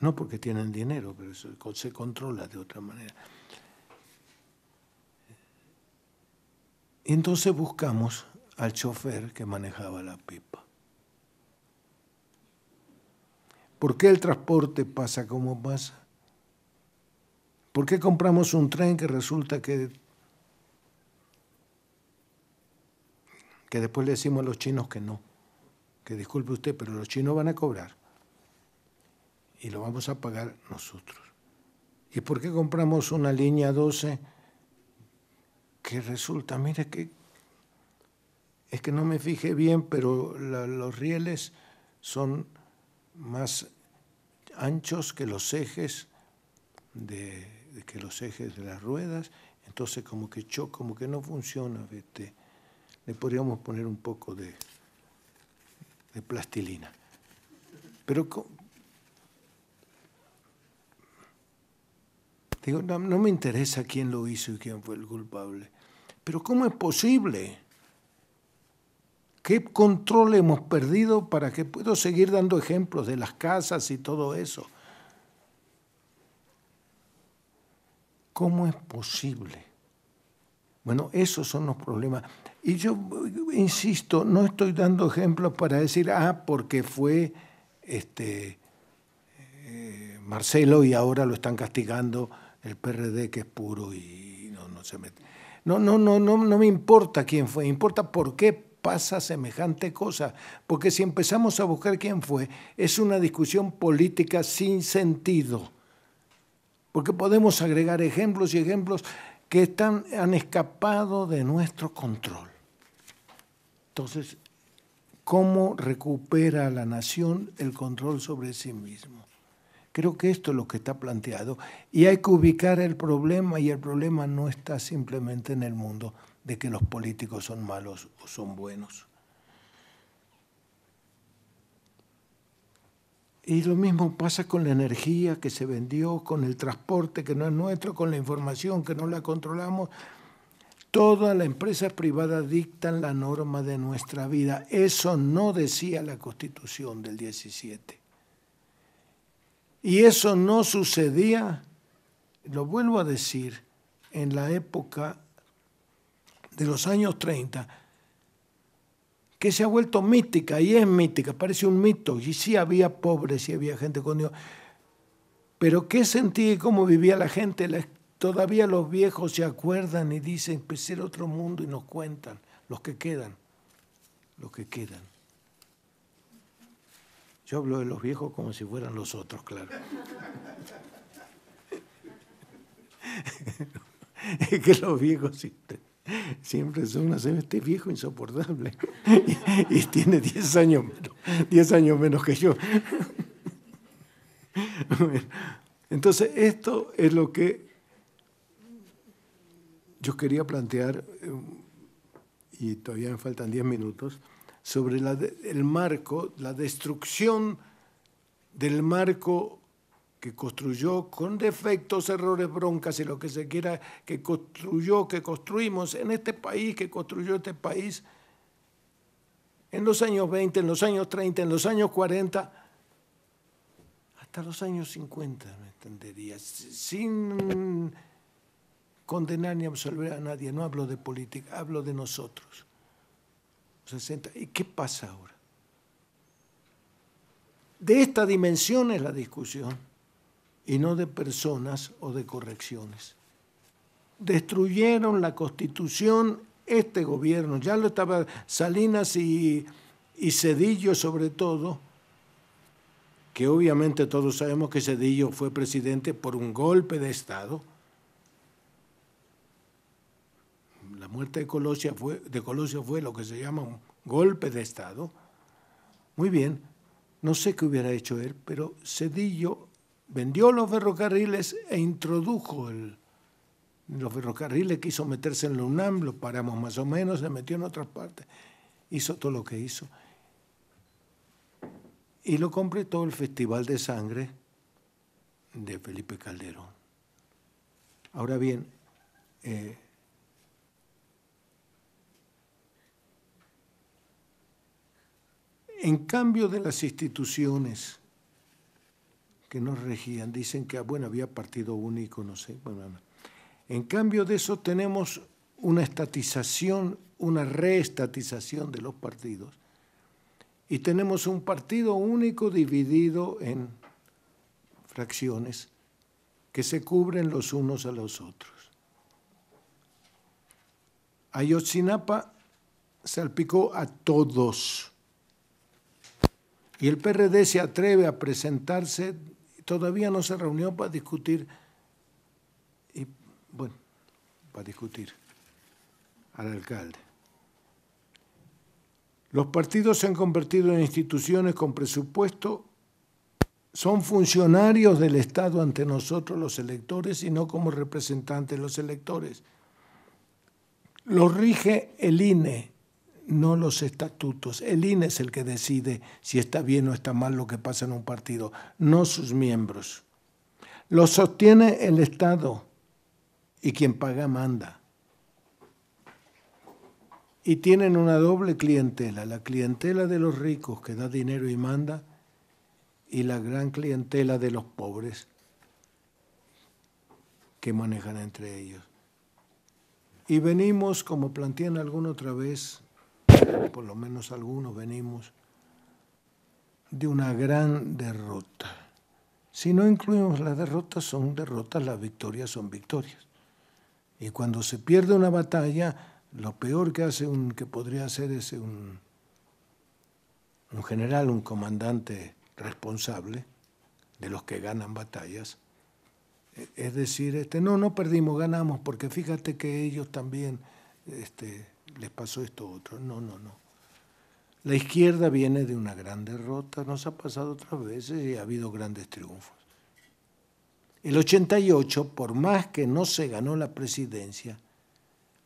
No porque tienen dinero, pero se controla de otra manera. Entonces buscamos al chofer que manejaba la pipa. ¿Por qué el transporte pasa como pasa? ¿Por qué compramos un tren que resulta que, que después le decimos a los chinos que no? Que disculpe usted, pero los chinos van a cobrar y lo vamos a pagar nosotros. ¿Y por qué compramos una línea 12? que resulta, mire que es que no me fijé bien, pero los rieles son más anchos que los ejes de, que los ejes de las ruedas, entonces como que choco, como que no funciona, Le podríamos poner un poco de, plastilina. Pero digo, no me interesa quién lo hizo y quién fue el culpable. Pero ¿cómo es posible? ¿Qué control hemos perdido para que puedo seguir dando ejemplos de las casas y todo eso? ¿Cómo es posible? Bueno, esos son los problemas. Y yo insisto, no estoy dando ejemplos para decir, ah, porque fue este, eh, Marcelo y ahora lo están castigando el PRD que es puro y no, no se mete. No, no, no, no, no me importa quién fue, importa por qué pasa semejante cosa, porque si empezamos a buscar quién fue, es una discusión política sin sentido, porque podemos agregar ejemplos y ejemplos que están, han escapado de nuestro control. Entonces, ¿cómo recupera la nación el control sobre sí mismo? Creo que esto es lo que está planteado. Y hay que ubicar el problema y el problema no está simplemente en el mundo de que los políticos son malos o son buenos. Y lo mismo pasa con la energía que se vendió, con el transporte que no es nuestro, con la información que no la controlamos. Todas las empresas privadas dictan la norma de nuestra vida. Eso no decía la Constitución del 17. Y eso no sucedía, lo vuelvo a decir, en la época de los años 30, que se ha vuelto mítica y es mítica, parece un mito. Y sí había pobres, sí había gente con Dios. Pero qué sentí, y cómo vivía la gente. todavía los viejos se acuerdan y dicen, pues era otro mundo y nos cuentan, los que quedan, los que quedan. Yo hablo de los viejos como si fueran los otros, claro. es que los viejos siempre son una este viejo insoportable y, tiene 10 años menos, 10 años menos que yo. Entonces, esto es lo que yo quería plantear, eh, y todavía me faltan 10 minutos, sobre el marco, la destrucción del marco que construyó con defectos, errores, broncas y lo que se quiera, que construyó, que construimos en este país, que construyó este país en los años 20, en los años 30, en los años 40, hasta los años 50, me entendería, sin condenar ni absolver a nadie, no hablo de política, hablo de nosotros. ¿Y qué pasa ahora? De esta dimensión es la discusión y no de personas o de correcciones. Destruyeron la constitución este gobierno, ya lo estaba Salinas y, y Cedillo sobre todo, que obviamente todos sabemos que Cedillo fue presidente por un golpe de Estado, La muerte de Colosio fue, de fue lo que se llama un golpe de Estado. Muy bien, no sé qué hubiera hecho él, pero Cedillo vendió los ferrocarriles e introdujo el, los ferrocarriles, quiso meterse en la UNAM, lo paramos más o menos, se metió en otra partes, hizo todo lo que hizo. Y lo completó el Festival de Sangre de Felipe Calderón. Ahora bien, eh, En cambio de las instituciones que nos regían, dicen que, ah, bueno, había partido único, no sé. Bueno, en cambio de eso tenemos una estatización, una reestatización de los partidos. Y tenemos un partido único dividido en fracciones que se cubren los unos a los otros. Ayotzinapa salpicó a todos y el PRD se atreve a presentarse, todavía no se reunió para discutir, y bueno, para discutir al alcalde. Los partidos se han convertido en instituciones con presupuesto, son funcionarios del Estado ante nosotros los electores y no como representantes de los electores. Los rige el INE, no los estatutos. El INE es el que decide si está bien o está mal lo que pasa en un partido, no sus miembros. Lo sostiene el Estado y quien paga manda. Y tienen una doble clientela, la clientela de los ricos que da dinero y manda y la gran clientela de los pobres que manejan entre ellos. Y venimos, como plantean alguna otra vez, por lo menos algunos venimos de una gran derrota. Si no incluimos las derrotas, son derrotas, las victorias son victorias. Y cuando se pierde una batalla, lo peor que hace un que podría hacer es un, un general, un comandante responsable de los que ganan batallas. E, es decir, este, no, no perdimos, ganamos, porque fíjate que ellos también este, les pasó esto otro. No, no, no. La izquierda viene de una gran derrota, nos ha pasado otras veces y ha habido grandes triunfos. El 88, por más que no se ganó la presidencia,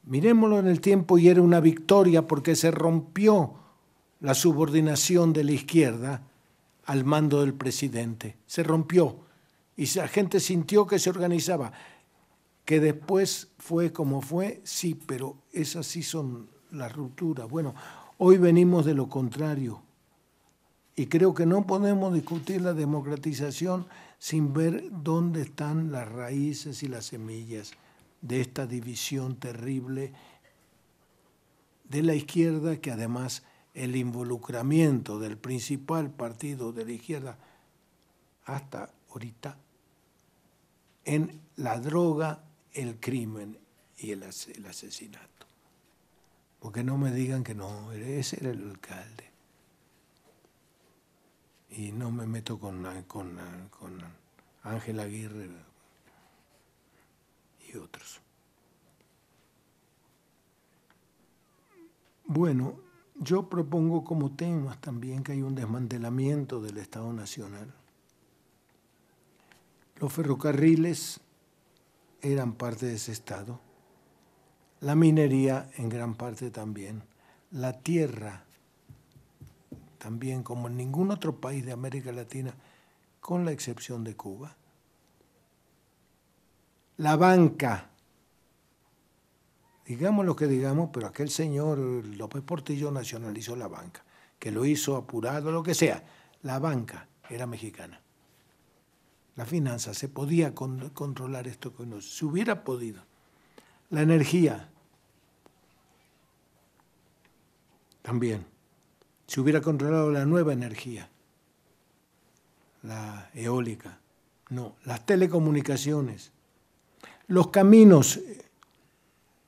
miremoslo en el tiempo y era una victoria porque se rompió la subordinación de la izquierda al mando del presidente. Se rompió y la gente sintió que se organizaba que después fue como fue, sí, pero esas sí son las rupturas. Bueno, hoy venimos de lo contrario y creo que no podemos discutir la democratización sin ver dónde están las raíces y las semillas de esta división terrible de la izquierda, que además el involucramiento del principal partido de la izquierda hasta ahorita en la droga el crimen y el, asesinato. Porque no me digan que no, ese era el alcalde. Y no me meto con, con, con Ángel Aguirre y otros. Bueno, yo propongo como temas también que hay un desmantelamiento del Estado Nacional. Los ferrocarriles eran parte de ese Estado. La minería en gran parte también. La tierra también, como en ningún otro país de América Latina, con la excepción de Cuba. La banca. Digamos lo que digamos, pero aquel señor López Portillo nacionalizó la banca, que lo hizo apurado, lo que sea. La banca era mexicana. La finanza, se podía controlar esto con nosotros? se hubiera podido. La energía, también, se hubiera controlado la nueva energía, la eólica, no, las telecomunicaciones, los caminos eh,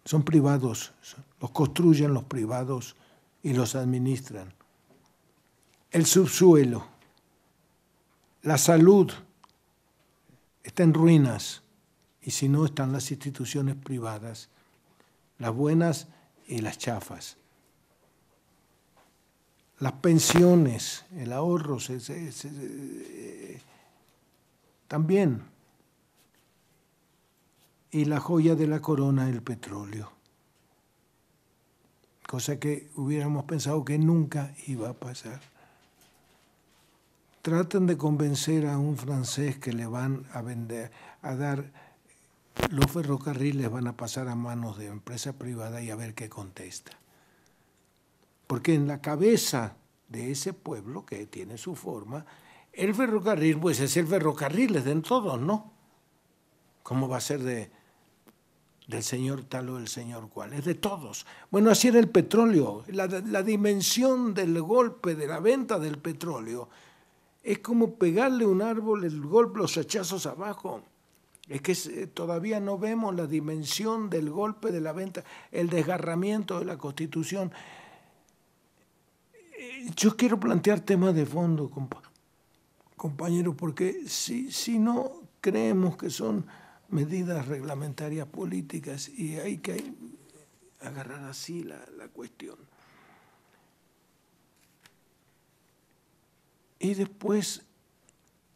son privados, los construyen los privados y los administran. El subsuelo, la salud, está en ruinas y si no están las instituciones privadas, las buenas y las chafas. Las pensiones, el ahorro, eh, también. Y la joya de la corona, el petróleo. Cosa que hubiéramos pensado que nunca iba a pasar traten de convencer a un francés que le van a vender, a dar, los ferrocarriles van a pasar a manos de empresa privada y a ver qué contesta. Porque en la cabeza de ese pueblo que tiene su forma, el ferrocarril, pues es el ferrocarril, es de todos, ¿no? ¿Cómo va a ser de, del señor tal o del señor cual? Es de todos. Bueno, así era el petróleo. La, la dimensión del golpe de la venta del petróleo es como pegarle un árbol, el golpe, los hachazos abajo. Es que todavía no vemos la dimensión del golpe de la venta, el desgarramiento de la Constitución. Eh, yo quiero plantear temas de fondo, compa, compañeros, porque si, si no creemos que son medidas reglamentarias políticas y hay que agarrar así la, la cuestión. Y después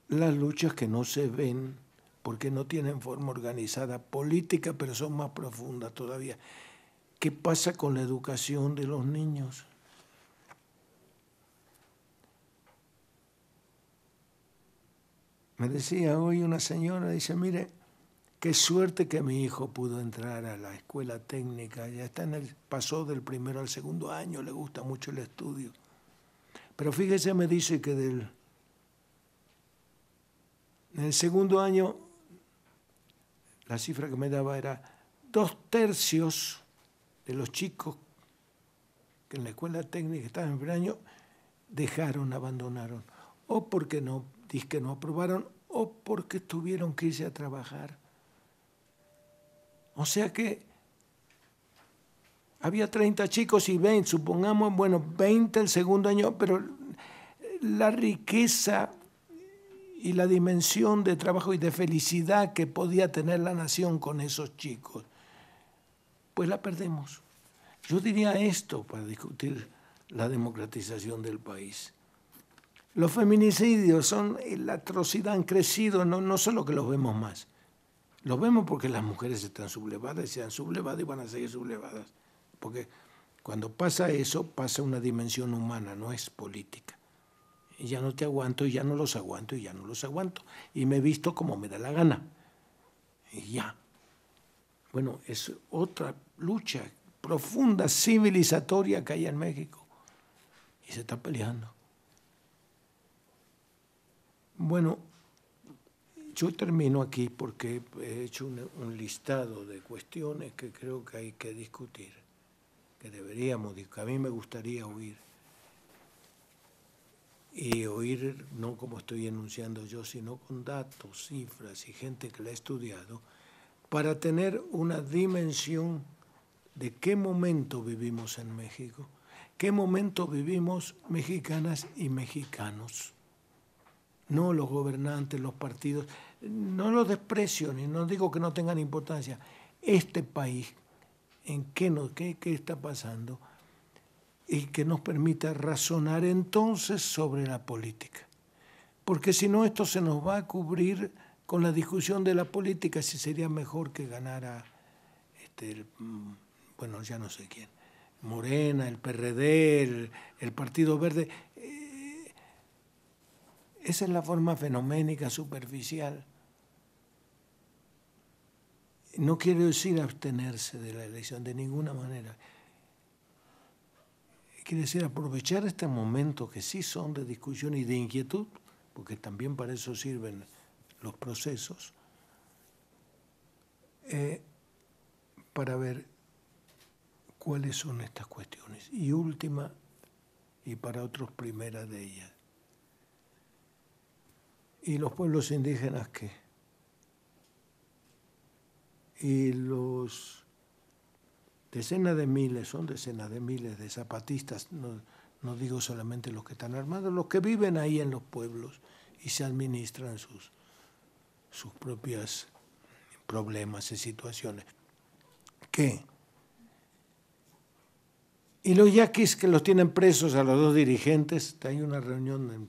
las luchas que no se ven porque no tienen forma organizada política, pero son más profundas todavía. ¿Qué pasa con la educación de los niños? Me decía hoy una señora, dice, mire, qué suerte que mi hijo pudo entrar a la escuela técnica, ya está en el, pasó del primero al segundo año, le gusta mucho el estudio. Pero fíjese, me dice que del, en el segundo año, la cifra que me daba era dos tercios de los chicos que en la escuela técnica estaban en primer año dejaron, abandonaron, o porque no, que no aprobaron, o porque tuvieron que irse a trabajar. O sea que había 30 chicos y 20, supongamos, bueno, 20 el segundo año, pero la riqueza y la dimensión de trabajo y de felicidad que podía tener la nación con esos chicos, pues la perdemos. Yo diría esto para discutir la democratización del país. Los feminicidios son la atrocidad, han crecido, no, no solo que los vemos más, los vemos porque las mujeres están sublevadas y se han sublevado y van a seguir sublevadas. Porque cuando pasa eso, pasa una dimensión humana, no es política. Y ya no te aguanto, y ya no los aguanto, y ya no los aguanto. Y me he visto como me da la gana. Y ya. Bueno, es otra lucha profunda, civilizatoria que hay en México. Y se está peleando. Bueno, yo termino aquí porque he hecho un listado de cuestiones que creo que hay que discutir que deberíamos, a mí me gustaría oír. Y oír no como estoy enunciando yo, sino con datos, cifras y gente que la ha estudiado, para tener una dimensión de qué momento vivimos en México, qué momento vivimos mexicanas y mexicanos. No los gobernantes, los partidos, no los desprecio ni no digo que no tengan importancia. Este país en qué, qué, está pasando y que nos permita razonar entonces sobre la política. Porque si no, esto se nos va a cubrir con la discusión de la política, si sería mejor que ganara, este, mm, bueno, ya no sé quién, Morena, el PRD, el, Partido Verde. Eh, esa es la forma fenoménica, superficial. No quiero decir abstenerse de la elección de ninguna manera. Quiere decir aprovechar este momento que sí son de discusión y de inquietud, porque también para eso sirven los procesos, eh, para ver cuáles son estas cuestiones. Y última, y para otros primera de ellas. ¿Y los pueblos indígenas qué? y los decenas de miles, son decenas de miles de zapatistas, no, digo solamente los que están armados, los que viven ahí en los pueblos y se administran sus, sus propios problemas y situaciones. ¿Qué? Y los yaquis que los tienen presos a los dos dirigentes, hay una reunión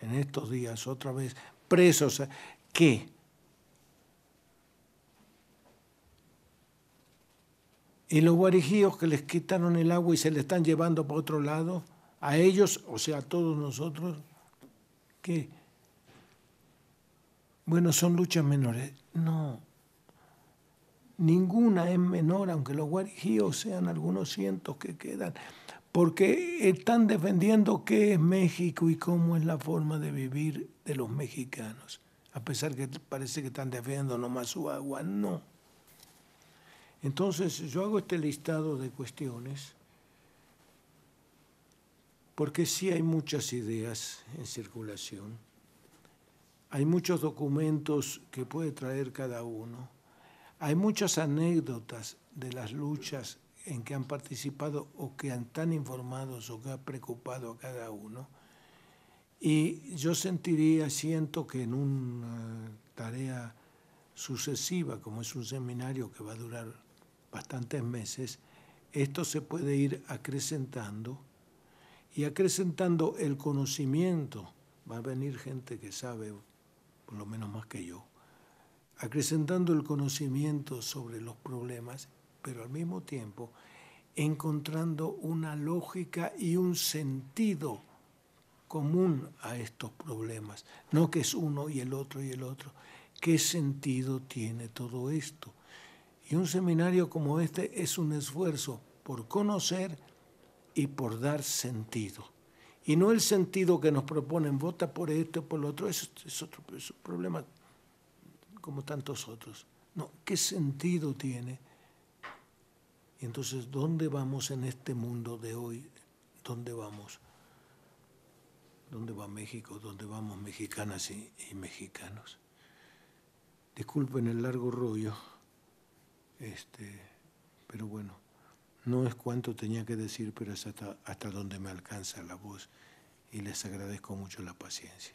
en, en estos días otra vez, presos, ¿qué? Y los guarijíos que les quitaron el agua y se le están llevando para otro lado, a ellos, o sea, a todos nosotros, que, bueno, son luchas menores. No, ninguna es menor, aunque los guarijíos sean algunos cientos que quedan, porque están defendiendo qué es México y cómo es la forma de vivir de los mexicanos, a pesar que parece que están defendiendo nomás su agua, no entonces yo hago este listado de cuestiones porque sí hay muchas ideas en circulación, hay muchos documentos que puede traer cada uno, hay muchas anécdotas de las luchas en que han participado o que han tan informados o que ha preocupado a cada uno. Y yo sentiría, siento que en una tarea sucesiva, como es un seminario que va a durar bastantes meses, esto se puede ir acrecentando y acrecentando el conocimiento. Va a venir gente que sabe, por lo menos más que yo, acrecentando el conocimiento sobre los problemas, pero al mismo tiempo encontrando una lógica y un sentido común a estos problemas. No que es uno y el otro y el otro. ¿Qué sentido tiene todo esto? Y un seminario como este es un esfuerzo por conocer y por dar sentido. Y no el sentido que nos proponen, vota por esto, por lo otro, eso es otro un problema como tantos otros. No, ¿qué sentido tiene? Y entonces, ¿dónde vamos en este mundo de hoy? ¿Dónde vamos? ¿Dónde va México? ¿Dónde vamos mexicanas y mexicanos? Disculpen el largo rollo. Este, pero bueno, no es cuánto tenía que decir, pero es hasta, hasta donde me alcanza la voz y les agradezco mucho la paciencia.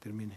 Termine.